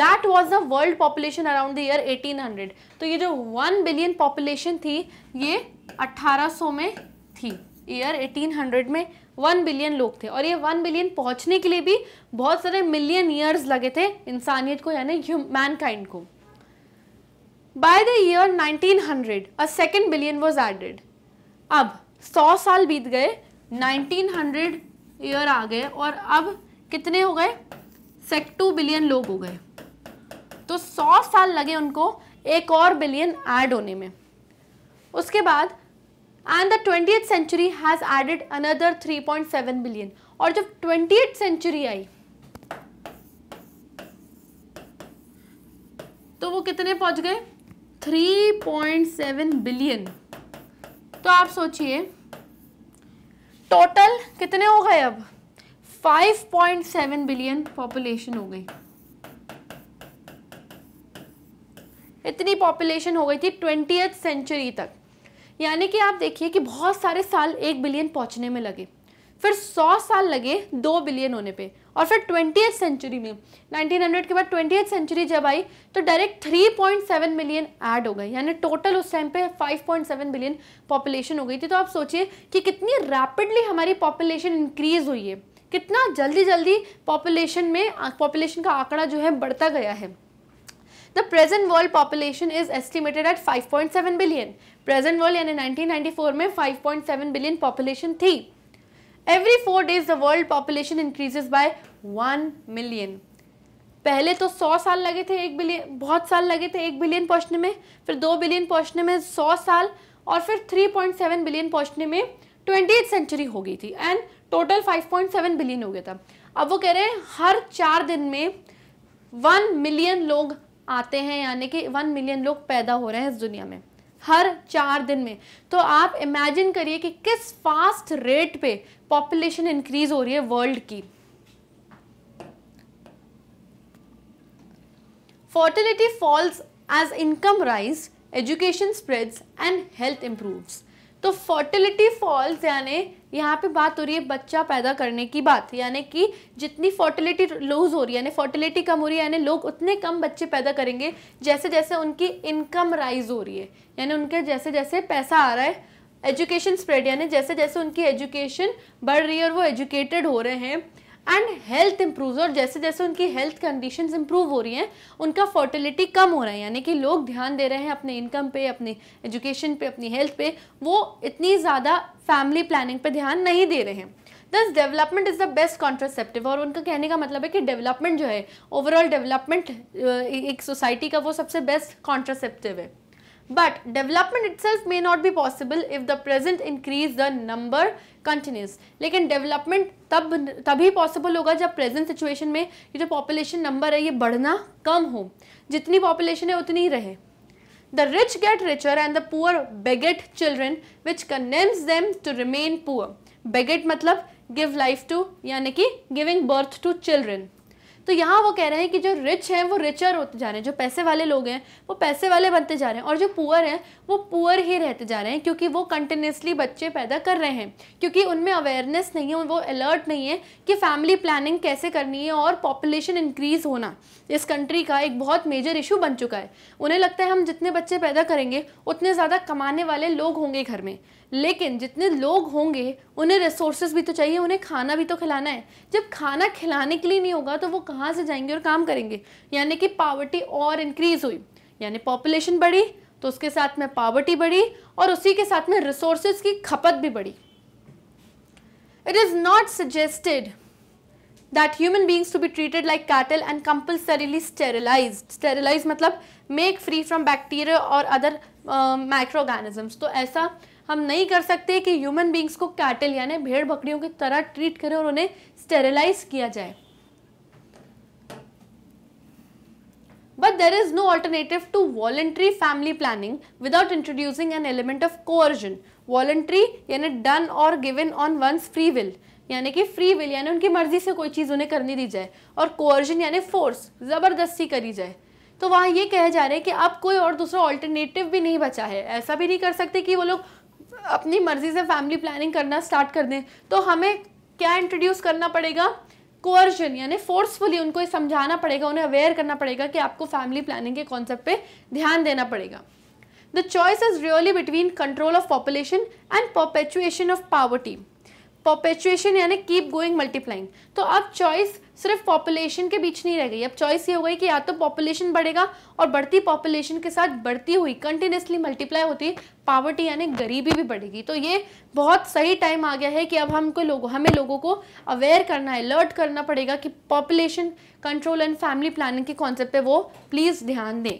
that was the world population around the year 1800 तो ये जो वन बिलियन पॉपुलेशन थी ये 1800 में थी ईयर 1800 में वन बिलियन लोग थे और ये वन बिलियन पहुंचने के लिए भी बहुत सारे मिलियन ईयर्स लगे थे इंसानियत को यानी मैनकाइंड को by the year 1900 a second billion was added अब 100 साल बीत गए 1900 ईयर आ गए और अब कितने हो गए सेक टू बिलियन लोग हो गए तो 100 साल लगे उनको एक और बिलियन ऐड होने में उसके बाद and the twenty century has added another 3.7 billion और जब ट्वेंटी सेंचुरी आई तो वो कितने पहुंच गए 3.7 बिलियन तो आप सोचिए टोटल कितने हो गए अब 5.7 बिलियन पॉपुलेशन हो गई इतनी पॉपुलेशन हो गई थी ट्वेंटी सेंचुरी तक यानी कि आप देखिए कि बहुत सारे साल एक बिलियन पहुंचने में लगे फिर 100 साल लगे दो बिलियन होने पे और फिर ट्वेंटी सेंचुरी में 1900 के बाद ट्वेंटी सेंचुरी जब आई तो डायरेक्ट 3.7 मिलियन ऐड हो गए यानी टोटल उस टाइम पे 5.7 बिलियन पॉपुलेशन हो गई थी तो आप सोचिए कि कितनी रैपिडली हमारी पॉपुलेशन इंक्रीज हुई है कितना जल्दी जल्दी पॉपुलेशन में पॉपुलेशन का आंकड़ा जो है बढ़ता गया है the present world population is estimated at 5.7 billion present world यानी 1994 में 5.7 बिलियन पॉपुलेशन थी every four days the world population increases by one million पहले तो सौ साल लगे थे एक बिलियन बहुत साल लगे थे एक बिलियन पहुँचने में फिर दो बिलियन पहुँचने में सौ साल और फिर थ्री पॉइंट सेवन बिलियन पहुँचने में ट्वेंटी एथ सेंचुरी हो गई थी and total five point seven billion हो गया था अब वो कह रहे हैं हर चार दिन में वन मिलियन लोग आते हैं यानी कि वन मिलियन लोग पैदा हो रहे हैं इस दुनिया में हर चार दिन में तो आप इमेजिन करिए कि किस फास्ट रेट पे पॉपुलेशन इंक्रीज हो रही है वर्ल्ड की fertility falls as income rise education spreads and health improves तो फर्टिलिटी फॉल्स यानी यहाँ पे बात हो रही है बच्चा पैदा करने की बात यानी कि जितनी फर्टिलिटी लूज हो रही है यानी फर्टिलिटी कम हो रही है यानी लोग उतने कम बच्चे पैदा करेंगे जैसे जैसे उनकी इनकम राइज हो रही है यानी उनके जैसे जैसे पैसा आ रहा है एजुकेशन स्प्रेड यानी जैसे जैसे उनकी एजुकेशन बढ़ रही है और वो एजुकेटेड हो रहे हैं एंड हेल्थ इम्प्रूव और जैसे जैसे उनकी हेल्थ कंडीशन इम्प्रूव हो रही हैं उनका फर्टिलिटी कम हो रहा है यानी कि लोग ध्यान दे रहे हैं अपने इनकम पे अपने एजुकेशन पे अपनी हेल्थ पे वो इतनी ज़्यादा फैमिली प्लानिंग पे ध्यान नहीं दे रहे हैं दस development is the best contraceptive और उनका कहने का मतलब है कि डेवलपमेंट जो है ओवरऑल डेवलपमेंट एक सोसाइटी का वो सबसे बेस्ट कॉन्ट्रासेप्टिव है But development itself may not be possible if the present increase the number continues. लेकिन development तब तभी possible होगा जब present situation में ये जो population number है ये बढ़ना कम हो जितनी population है उतनी ही रहे The rich get richer and the poor beget children which condemns them to remain poor. Beget मतलब give life to यानी कि giving birth to children. तो यहाँ वो कह रहे हैं कि जो रिच हैं वो रिचर होते जा रहे हैं जो पैसे वाले लोग हैं वो पैसे वाले बनते जा रहे हैं और जो पुअर हैं वो पुअर ही रहते जा रहे हैं क्योंकि वो कंटिन्यूसली बच्चे पैदा कर रहे हैं क्योंकि उनमें अवेयरनेस नहीं है वो अलर्ट नहीं है कि फैमिली प्लानिंग कैसे करनी है और पॉपुलेशन इंक्रीज़ होना इस कंट्री का एक बहुत मेजर इशू बन चुका है उन्हें लगता है हम जितने बच्चे पैदा करेंगे उतने ज़्यादा कमाने वाले लोग होंगे घर में लेकिन जितने लोग होंगे उन्हें रिसोर्सेज भी तो चाहिए उन्हें खाना भी तो खिलाना है जब खाना खिलाने के लिए नहीं होगा तो वो कहाँ से जाएंगे और काम करेंगे यानी कि पावर्टी और इंक्रीज़ हुई यानी पॉपुलेशन बढ़ी तो उसके साथ में पावर्टी बढ़ी और उसी के साथ में रिसोर्सेज की खपत भी बढ़ी it is not suggested that human beings to be treated like cattle and compulsorily sterilize sterilize मतलब मेक फ्री फ्रॉम बैक्टीरिया और अदर माइक्रोगानिजम्स तो ऐसा हम नहीं कर सकते कि ह्यूमन बींग्स को कैटल यानी भेड़ बकरियों की तरह ट्रीट करें और उन्हें स्टेरिलाइज किया जाए but there is no alternative to voluntary family planning without introducing an element of coercion voluntary यानी डन और given on one's free will यानी कि फ्री विल यानी उनकी मर्जी से कोई चीज़ उन्हें करनी दी जाए और कोअर्जन यानी फोर्स ज़बरदस्ती करी जाए तो वहाँ ये कहे जा रहे हैं कि अब कोई और दूसरा ऑल्टरनेटिव भी नहीं बचा है ऐसा भी नहीं कर सकते कि वो लोग अपनी मर्जी से फैमिली प्लानिंग करना स्टार्ट कर दें तो हमें क्या इंट्रोड्यूस करना पड़ेगा कोअर्जन यानी फोर्सफुली उनको समझाना पड़ेगा उन्हें अवेयर करना पड़ेगा कि आपको फैमिली प्लानिंग के कॉन्सेप्ट पे ध्यान देना पड़ेगा the choice is really between control of population and perpetuation of poverty perpetuation यानी कीप गोइंग मल्टीप्लाइंग तो अब चॉइस सिर्फ पॉपुलेशन के बीच नहीं रह गई अब चॉइस ये हो गई कि या तो पॉपुलेशन बढ़ेगा और बढ़ती पॉपुलेशन के साथ बढ़ती हुई कंटिन्यूसली मल्टीप्लाई होती पावर्टी यानी गरीबी भी बढ़ेगी तो ये बहुत सही टाइम आ गया है कि अब हमको लोगों हमें लोगों को अवेयर करना है अलर्ट करना पड़ेगा कि population control and family planning के कॉन्सेप्ट वो प्लीज़ ध्यान दें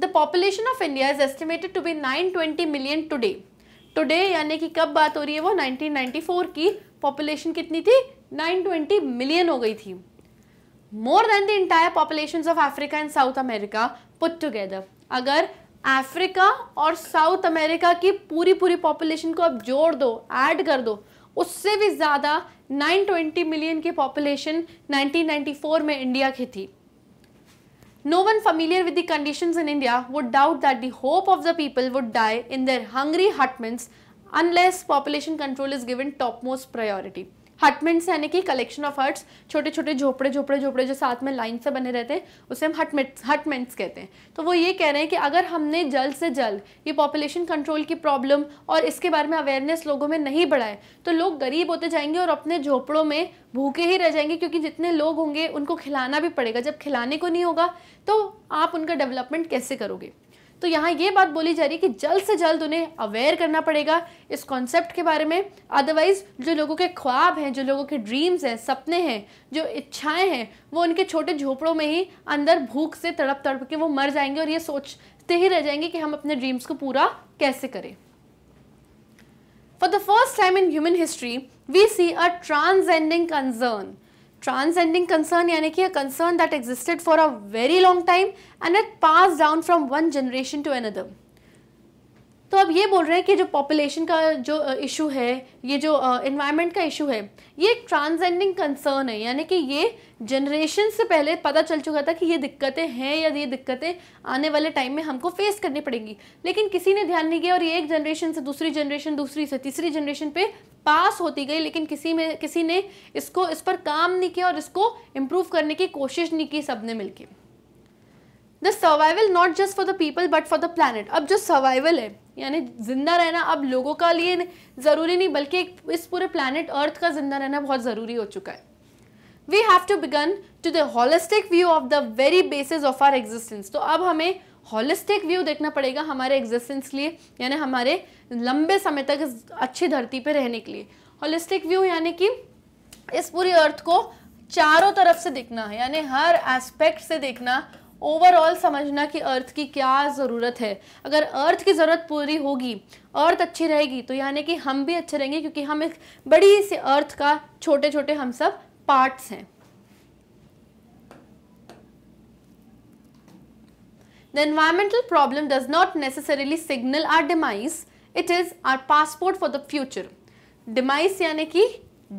the population of India is estimated to be 920 million today. Today यानी कि कब बात हो रही है वो 1994 की पॉपुलेशन कितनी थी 920 मिलियन हो गई थी more than the entire population of Africa and South America put together अगर अफ्रीका और साउथ अमेरिका की पूरी पूरी पॉपुलेशन को आप जोड़ दो ऐड कर दो उससे भी ज़्यादा 920 मिलियन की पॉपुलेशन 1994 में इंडिया की थी No one familiar with the conditions in India would doubt that the hope of the people would die in their hungry hutments unless population control is given topmost priority. हटमिट्स यानी कि collection of huts छोटे छोटे झोपड़े झोपड़े झोपड़े जो साथ में लाइन से बने रहते हैं उसे हम हटमिट्स हटमेंट्स कहते हैं तो वो ये कह रहे हैं कि अगर हमने जल्द से जल्द ये पॉपुलेशन कंट्रोल की प्रॉब्लम और इसके बारे में अवेयरनेस लोगों में नहीं बढ़ाए तो लोग गरीब होते जाएंगे और अपने झोपड़ों में भूखे ही रह जाएंगे क्योंकि जितने लोग होंगे उनको खिलाना भी पड़ेगा जब खिलाने को नहीं होगा तो आप उनका डेवलपमेंट कैसे करोगे तो यहाँ ये बात बोली जा रही है कि जल्द से जल्द उन्हें अवेयर करना पड़ेगा इस कॉन्सेप्ट के बारे में अदरवाइज़ जो लोगों के ख्वाब हैं जो लोगों के ड्रीम्स हैं सपने हैं जो इच्छाएं हैं वो उनके छोटे झोपड़ों में ही अंदर भूख से तड़प तड़प के वो मर जाएंगे और ये सोचते ही रह जाएंगे कि हम अपने ड्रीम्स को पूरा कैसे करें for the first time in human history we see a transcending concern transcending concern यानी a concern that existed for a very long time and it passed down from one generation to another. तो अब ये बोल रहे हैं कि जो population का जो इशू है ये जो इन्वायरमेंट का इशू है ये एक ट्रांसजेंडिंग कंसर्न है यानी कि ये जनरेशन से पहले पता चल चुका था कि ये दिक्कतें हैं या ये दिक्कतें आने वाले टाइम में हमको फेस करनी पड़ेंगी लेकिन किसी ने ध्यान नहीं किया और ये एक जनरेशन से दूसरी जनरेशन दूसरी से तीसरी जनरेशन पर पास होती गई लेकिन किसी में किसी ने इसको इस पर काम नहीं किया और इसको इम्प्रूव करने की कोशिश नहीं की सबने मिलकर the survival not just for the people but for the planet अब जो सर्वाइवल है यानी जिंदा रहना अब लोगों का लिए ज़रूरी नहीं बल्कि इस पूरे प्लानट अर्थ का जिंदा रहना बहुत ज़रूरी हो चुका है we have to begin to the holistic view of the very basis of our existence तो अब हमें होलिस्टिक व्यू देखना पड़ेगा हमारे एग्जिस्टेंस के लिए यानी हमारे लंबे समय तक इस अच्छी धरती पर रहने के लिए होलिस्टिक व्यू यानी कि इस पूरी अर्थ को चारों तरफ से देखना है यानी हर एस्पेक्ट से देखना ओवरऑल समझना कि अर्थ की क्या ज़रूरत है अगर अर्थ की ज़रूरत पूरी होगी अर्थ अच्छी रहेगी तो यानी कि हम भी अच्छे रहेंगे क्योंकि हम एक बड़ी से अर्थ का छोटे छोटे हम सब पार्ट्स हैं The environmental problem does not necessarily signal our demise. It is our passport for the future. Demise यानी कि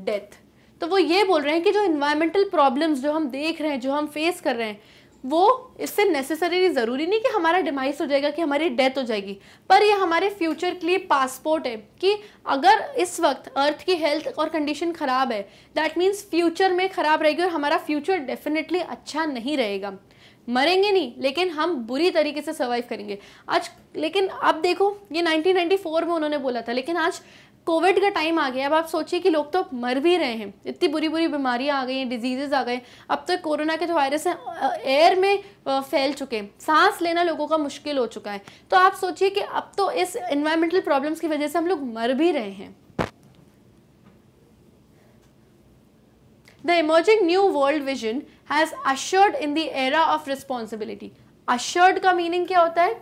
death. तो वो ये बोल रहे हैं कि जो environmental problems जो हम देख रहे हैं जो हम face कर रहे हैं वो इससे नेसेसरी ज़रूरी नहीं कि हमारा डिमाइस हो जाएगा कि हमारी डेथ हो जाएगी पर ये हमारे फ्यूचर के लिए पासपोर्ट है कि अगर इस वक्त अर्थ की हेल्थ और कंडीशन ख़राब है दैट मीन्स फ्यूचर में ख़राब रहेगी और हमारा फ्यूचर डेफिनेटली अच्छा नहीं रहेगा मरेंगे नहीं लेकिन हम बुरी तरीके से सर्वाइव करेंगे आज लेकिन अब देखो ये 1994 में उन्होंने बोला था लेकिन आज कोविड का टाइम आ गया अब आप सोचिए कि लोग तो मर भी रहे हैं इतनी बुरी बुरी बीमारियां आ गई हैं डिजीजेज आ गए अब तक तो कोरोना के जो तो वायरस हैं एयर में फैल चुके हैं सांस लेना लोगों का मुश्किल हो चुका है तो आप सोचिए कि अब तो इस इन्वायरमेंटल प्रॉब्लम्स की वजह से हम लोग मर भी रहे हैं the emerging new world vision has ushered in the era of responsibility Ushered का मीनिंग क्या होता है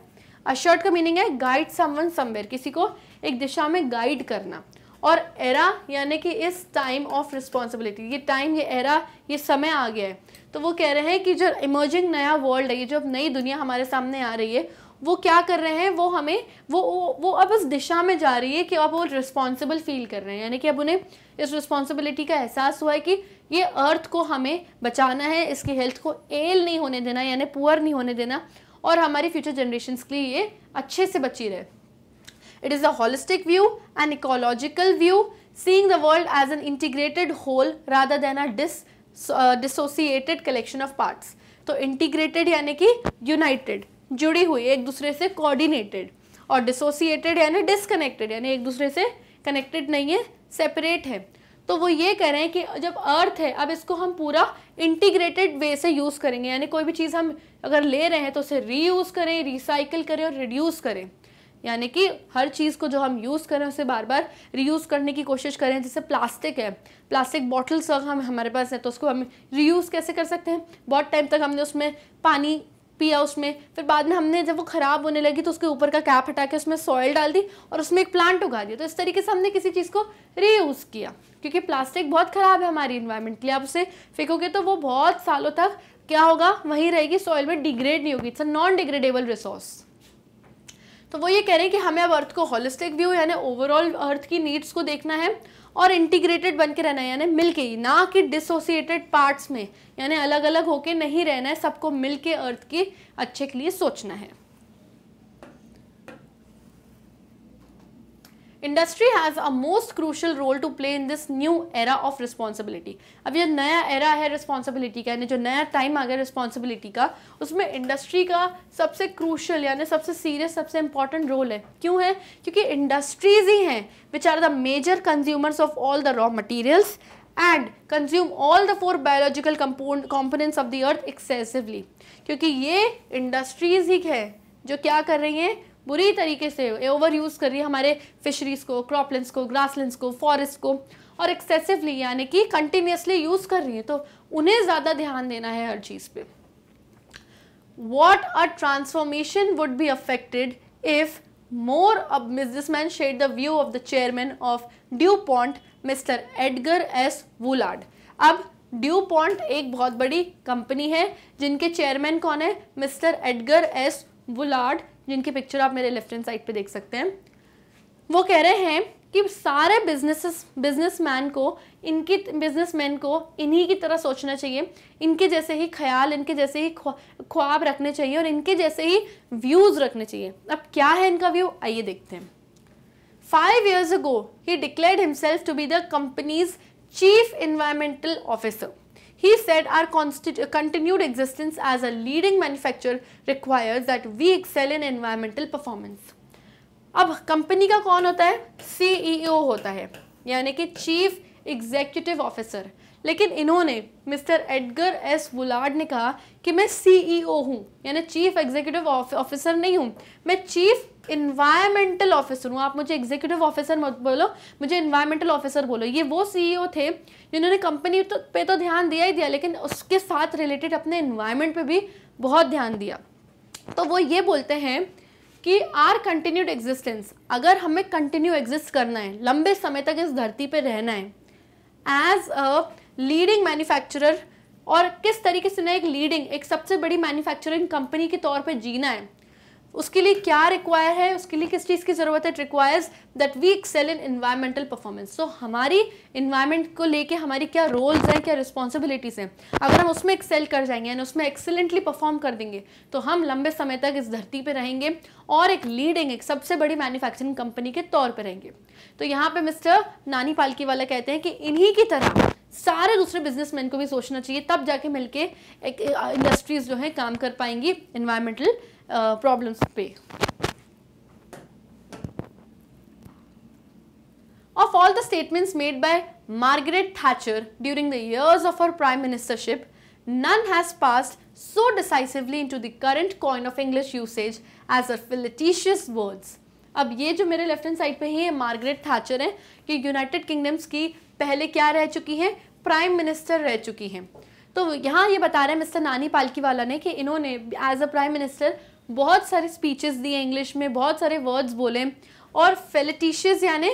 Assured का मीनिंग है गाइड समवन समवेयर किसी को एक दिशा में गाइड करना और एरा यानी कि इस टाइम ऑफ रिस्पॉन्सिबिलिटी ये टाइम ये एरा ये समय आ गया है तो वो कह रहे हैं कि जो इमर्जिंग नया वर्ल्ड है ये जो अब नई दुनिया हमारे सामने आ रही है वो क्या कर रहे हैं वो हमें वो वो अब उस दिशा में जा रही है कि अब वो रिस्पॉन्सिबल फील कर रहे हैं यानी कि अब उन्हें इस रिस्पॉन्सिबिलिटी का एहसास हुआ है कि ये अर्थ को हमें बचाना है इसकी हेल्थ को एल नहीं होने देना यानी पुअर नहीं होने देना और हमारी फ्यूचर जनरेशन के लिए ये अच्छे से बची रहे it is a holistic view an ecological view seeing the world as an integrated whole rather than a dis, uh, dissociated collection of तो इंटीग्रेटेड यानी कि यूनाइटेड जुड़ी हुई एक दूसरे से कोऑर्डिनेटेड और डिसोसिएटेड यानी डिसकनेक्टेड यानी एक दूसरे से कनेक्टेड नहीं है सेपरेट है तो वो ये कह रहे हैं कि जब अर्थ है अब इसको हम पूरा इंटीग्रेटेड वे से यूज़ करेंगे यानी कोई भी चीज़ हम अगर ले रहे हैं तो उसे रीयूज़ करें रिसाइकिल करें और रिड्यूस करें यानी कि हर चीज़ को जो हम यूज़ करें उसे बार बार रीयूज़ करने की कोशिश करें जैसे प्लास्टिक है प्लास्टिक बॉटल्स अगर हम हमारे पास है तो उसको हम रीयूज़ कैसे कर सकते हैं बहुत टाइम तक हमने उसमें पानी पिया उसमें फिर बाद में हमने जब वो ख़राब होने लगी तो उसके ऊपर का कैप हटा के उसमें सॉइल डाल दी और उसमें एक प्लांट उगा दिया तो इस तरीके से हमने किसी चीज़ को रीयूज़ किया क्योंकि प्लास्टिक बहुत ख़राब है हमारी इन्वायरमेंट के लिए आप उसे फेंकोगे तो वो बहुत सालों तक क्या होगा वहीं रहेगी सॉइल में डिग्रेड नहीं होगी it's a non degradable resource तो वो ये कह रहे हैं कि हमें अब अर्थ को हॉलिस्टिक व्यू यानी ओवरऑल अर्थ की नीड्स को देखना है और इंटीग्रेटेड बन के रहना है यानी मिल के ही ना कि डिसोसिएटेड पार्ट्स में यानी अलग अलग होके नहीं रहना है सबको मिल के अर्थ के अच्छे के लिए सोचना है industry has a most crucial role to play in this new era of responsibility अब ये नया एरा है रिस्पॉन्सिबिलिटी का यानी जो नया टाइम आ गया रिस्पॉन्सिबिलिटी का उसमें इंडस्ट्री का सबसे क्रूशल यानी सबसे सीरियस सबसे इंपॉर्टेंट रोल है क्यों है क्योंकि इंडस्ट्रीज ही हैं which are the major consumers of all the raw materials and consume all the four biological components of the earth excessively क्योंकि ये इंडस्ट्रीज ही है जो क्या कर रही हैं बुरी तरीके से ओवर यूज़ कर रही है हमारे फिशरीज़ को क्रॉपलैंड को ग्रासलैंड्स को फॉरेस्ट को और एक्सेसिवली यानी कि कंटिन्यूसली यूज़ कर रही है तो उन्हें ज़्यादा ध्यान देना है हर चीज़ पे what a transformation would be affected if more of shared the view of the chairman of Du Pont Mister Edgar S Woolard. अब ड्यू पॉन्ट एक बहुत बड़ी कंपनी है जिनके चेयरमैन कौन है मिस्टर एडगर एस वुलार्ड जिनकी पिक्चर आप मेरे लेफ्ट हैंड साइड पे देख सकते हैं वो कह रहे हैं कि सारे बिजनेसेस बिजनेसमैन को इनकी बिजनेसमैन को इन्हीं की तरह सोचना चाहिए इनके जैसे ही ख्याल इनके जैसे ही ख्वाब रखने चाहिए और इनके जैसे ही व्यूज़ रखने चाहिए अब क्या है इनका व्यू आइए देखते हैं फाइव ईयर्स अगो ही declare himself to be the company's chief environmental officer He said our continued existence as a leading manufacturer requires that we excel in environmental performance. अब कंपनी का कौन होता है सीईओ होता है यानी कि चीफ एग्जीक्यूटिव ऑफिसर लेकिन इन्होंने मिस्टर एडगर एस वुलार्ड ने कहा कि मैं सीईओ हूँ यानी चीफ एग्जीक्यूटिव ऑफिसर नहीं हूँ मैं चीफ इन्वायरमेंटल ऑफिसर हूँ आप मुझे एग्जीक्यूटिव ऑफिसर मत बोलो मुझे इन्वायरमेंटल ऑफिसर बोलो ये वो सीईओ e थे जिन्होंने कंपनी तो पे तो ध्यान दिया ही दिया लेकिन उसके साथ रिलेटेड अपने इन्वायरमेंट पे भी बहुत ध्यान दिया तो वो ये बोलते हैं कि आर कंटिन्यूड एग्जिस्टेंस अगर हमें कंटिन्यू एग्जिस्ट करना है लंबे समय तक इस धरती पर रहना है एज अ लीडिंग मैन्युफैक्चरर और किस तरीके से ना एक लीडिंग एक सबसे बड़ी मैन्युफैक्चरिंग कंपनी के तौर पे जीना है उसके लिए क्या रिक्वायर है उसके लिए किस चीज़ की ज़रूरत है it requires that we excel in environmental performance so हमारी इन्वायरमेंट को लेके हमारी क्या रोल्स हैं क्या रिस्पॉन्सिबिलिटीज़ हैं अगर हम उसमें एक्सेल कर जाएंगे एंड उसमें एक्सेलेंटली परफॉर्म कर देंगे तो हम लंबे समय तक इस धरती पर रहेंगे और एक लीडिंग एक सबसे बड़ी मैन्युफैक्चरिंग कंपनी के तौर पर रहेंगे तो यहाँ पर मिस्टर नानी पालकी वाला कहते हैं कि इन्हीं की तरह सारे दूसरे बिजनेसमैन को भी सोचना चाहिए तब जाके मिलके एक इंडस्ट्रीज जो है काम कर पाएंगी इन्वायरमेंटल प्रॉब्लम्स पे of all the statements made by Margaret Thatcher during the years of our prime ministership none has passed so decisively into the current coin of English usage as a felicitous words अब ये जो मेरे left hand side पे हैं ये Margaret Thatcher हैं कि United kingdoms की पहले क्या रह चुकी है प्राइम मिनिस्टर रह चुकी हैं तो यहाँ ये बता रहे हैं मिस्टर नानी पालकी वाला ने कि इन्होंने एज अ प्राइम मिनिस्टर बहुत सारे स्पीचेस दिए इंग्लिश में बहुत सारे वर्ड्स बोले और फेलिटिशियस यानी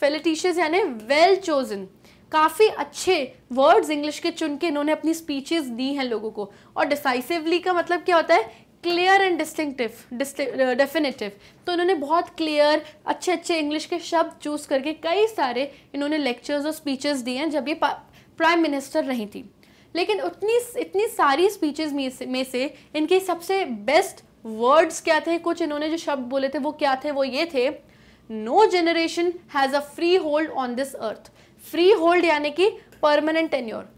फेलिटिशियस यानी वेल चोजन काफ़ी अच्छे वर्ड्स इंग्लिश के चुन के इन्होंने अपनी स्पीचेस दी हैं लोगों को और डिसाइसिवली का मतलब क्या होता है क्लियर एंड डिस्टिंगटिव डेफिनेटिव तो इन्होंने बहुत क्लियर अच्छे अच्छे इंग्लिश के शब्द चूज़ करके कई सारे इन्होंने लेक्चर्स और स्पीचेस दिए हैं जब ये प्राइम मिनिस्टर रही थी लेकिन उतनी इतनी सारी स्पीचेज में से, में से इनके सबसे बेस्ट वर्ड्स क्या थे कुछ इन्होंने जो शब्द बोले थे वो क्या थे वो ये थे no generation has a freehold on this earth freehold यानी कि परमानेंट टेन्योर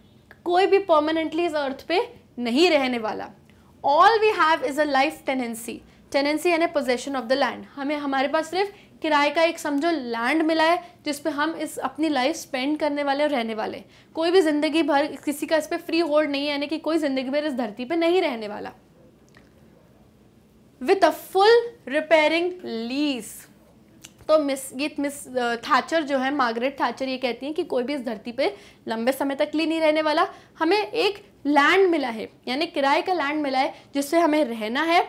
कोई भी परमानेंटली इस अर्थ पे नहीं रहने वाला all we have is a life tenancy tenancy यानी पोजेशन ऑफ द लैंड हमें हमारे पास सिर्फ किराए का एक समझो लैंड मिला है जिस पे हम इस अपनी लाइफ स्पेंड करने वाले और रहने वाले कोई भी ज़िंदगी भर किसी का इस पर फ्री होल्ड नहीं है यानी कि कोई ज़िंदगी भर इस धरती पर नहीं रहने वाला with a full repairing lease तो मिस ये मिस थाचर जो है मार्गरेट थाचर ये कहती हैं कि कोई भी इस धरती पे लंबे समय तक लिए नहीं रहने वाला हमें एक लैंड मिला है यानी किराए का लैंड मिला है जिससे हमें रहना है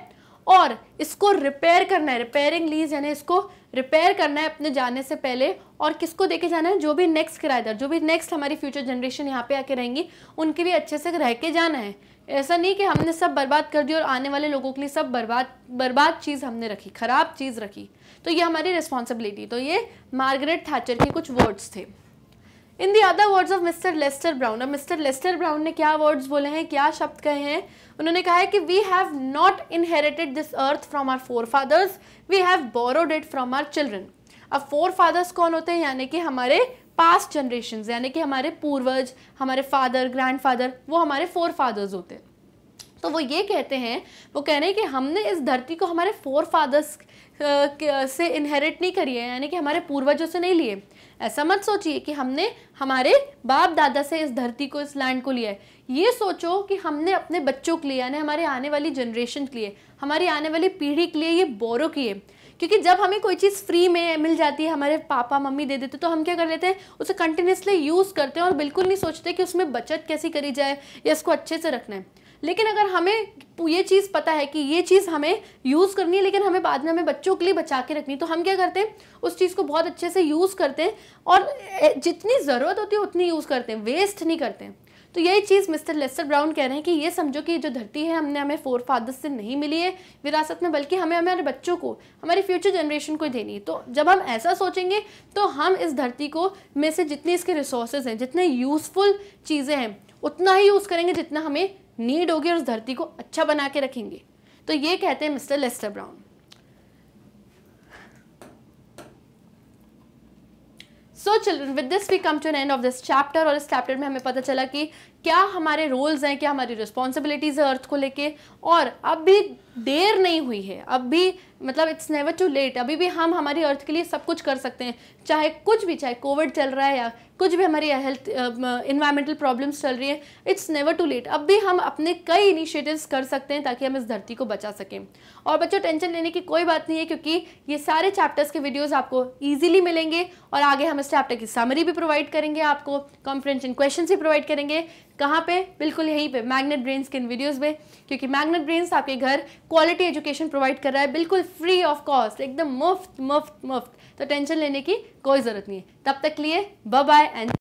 और इसको रिपेयर करना है रिपेयरिंग लीज यानी इसको रिपेयर करना है अपने जाने से पहले और किसको देके जाना है जो भी नेक्स्ट किराएदार जो भी नेक्स्ट हमारी फ्यूचर जनरेशन यहाँ पे आके रहेंगी उनके लिए अच्छे से रह के जाना है ऐसा नहीं कि हमने सब बर्बाद कर दिया और आने वाले लोगों के लिए सब बर्बाद बर्बाद चीज़ हमने रखी ख़राब चीज़ रखी तो ये हमारी रिस्पॉन्सिबिलिटी तो ये मार्गरेट थाचर के कुछ वर्ड्स थे in the other words of Mister Lester Brown अब मिस्टर लेस्टर ब्राउन ने क्या वर्ड्स बोले हैं क्या शब्द कहे हैं उन्होंने कहा है कि we have not inherited this earth from our forefathers we have borrowed it from our children अब फोर फादर्स कौन होते हैं यानी कि हमारे पास्ट जनरेशन यानी कि हमारे पूर्वज हमारे फादर ग्रैंड फादर वो हमारे फोर फादर्स होते हैं तो वो ये कहते हैं वो कह रहे हैं कि हमने इस धरती को हमारे फोर फादर्स से इनहेरिट नहीं करी है यानी कि हमारे पूर्वजों से नहीं लिए ऐसा मत सोचिए कि हमने हमारे बाप दादा से इस धरती को इस लैंड को लिया है ये सोचो कि हमने अपने बच्चों के लिए यानी हमारे आने वाली जनरेशन के लिए हमारी आने वाली पीढ़ी के लिए ये बोरो की है क्योंकि जब हमें कोई चीज़ फ्री में मिल जाती है हमारे पापा मम्मी दे देते तो हम क्या कर लेते हैं उसे कंटिन्यूसली यूज़ करते हैं और बिल्कुल नहीं सोचते कि उसमें बचत कैसी करी जाए या इसको अच्छे से रखना है लेकिन अगर हमें ये चीज़ पता है कि ये चीज़ हमें यूज़ करनी है लेकिन हमें बाद में हमें बच्चों के लिए बचा के रखनी तो हम क्या करते हैं उस चीज़ को बहुत अच्छे से यूज़ करते हैं और जितनी ज़रूरत होती है उतनी यूज़ करते हैं वेस्ट नहीं करते हैं तो यही चीज़ मिस्टर लेस्टर ब्राउन कह रहे हैं कि ये समझो कि जो धरती है हमने हमें फोर फादर्स से नहीं मिली है विरासत में बल्कि हमें हमारे बच्चों को हमारी फ्यूचर जनरेशन को देनी है तो जब हम ऐसा सोचेंगे तो हम इस धरती को में से जितने इसके रिसोर्सेज हैं जितने यूज़फुल चीज़ें हैं उतना ही यूज़ करेंगे जितना हमें नीड होगी और उस धरती को अच्छा बना के रखेंगे तो ये कहते हैं Mister Lester Brown so children with this we come to end of this chapter और इस चैप्टर में हमें पता चला कि क्या हमारे रोल्स हैं क्या हमारी रिस्पॉन्सिबिलिटीज़ है अर्थ को लेके और अब भी देर नहीं हुई है अब भी मतलब इट्स नेवर टू लेट अभी भी हम हमारी अर्थ के लिए सब कुछ कर सकते हैं चाहे कुछ भी चाहे कोविड चल रहा है या कुछ भी हमारी हेल्थ इन्वायरमेंटल प्रॉब्लम्स चल रही है इट्स नेवर टू लेट अब भी हम अपने कई इनिशिएटिव्स कर सकते हैं ताकि हम इस धरती को बचा सकें और बच्चों टेंशन लेने की कोई बात नहीं है क्योंकि ये सारे चैप्टर्स के वीडियोज़ आपको ईजिली मिलेंगे और आगे हम इस चैप्टर की समरी भी प्रोवाइड करेंगे आपको कॉम्प्रेंशन क्वेश्चन भी प्रोवाइड करेंगे कहाँ पे बिल्कुल यहीं पे मैग्नेट ब्रेन स्किन वीडियोस में क्योंकि मैग्नेट ब्रेन्स आपके घर क्वालिटी एजुकेशन प्रोवाइड कर रहा है बिल्कुल फ्री ऑफ कॉस्ट एकदम मुफ्त मुफ्त मुफ्त तो टेंशन लेने की कोई ज़रूरत नहीं है तब तक लिए बाय एंड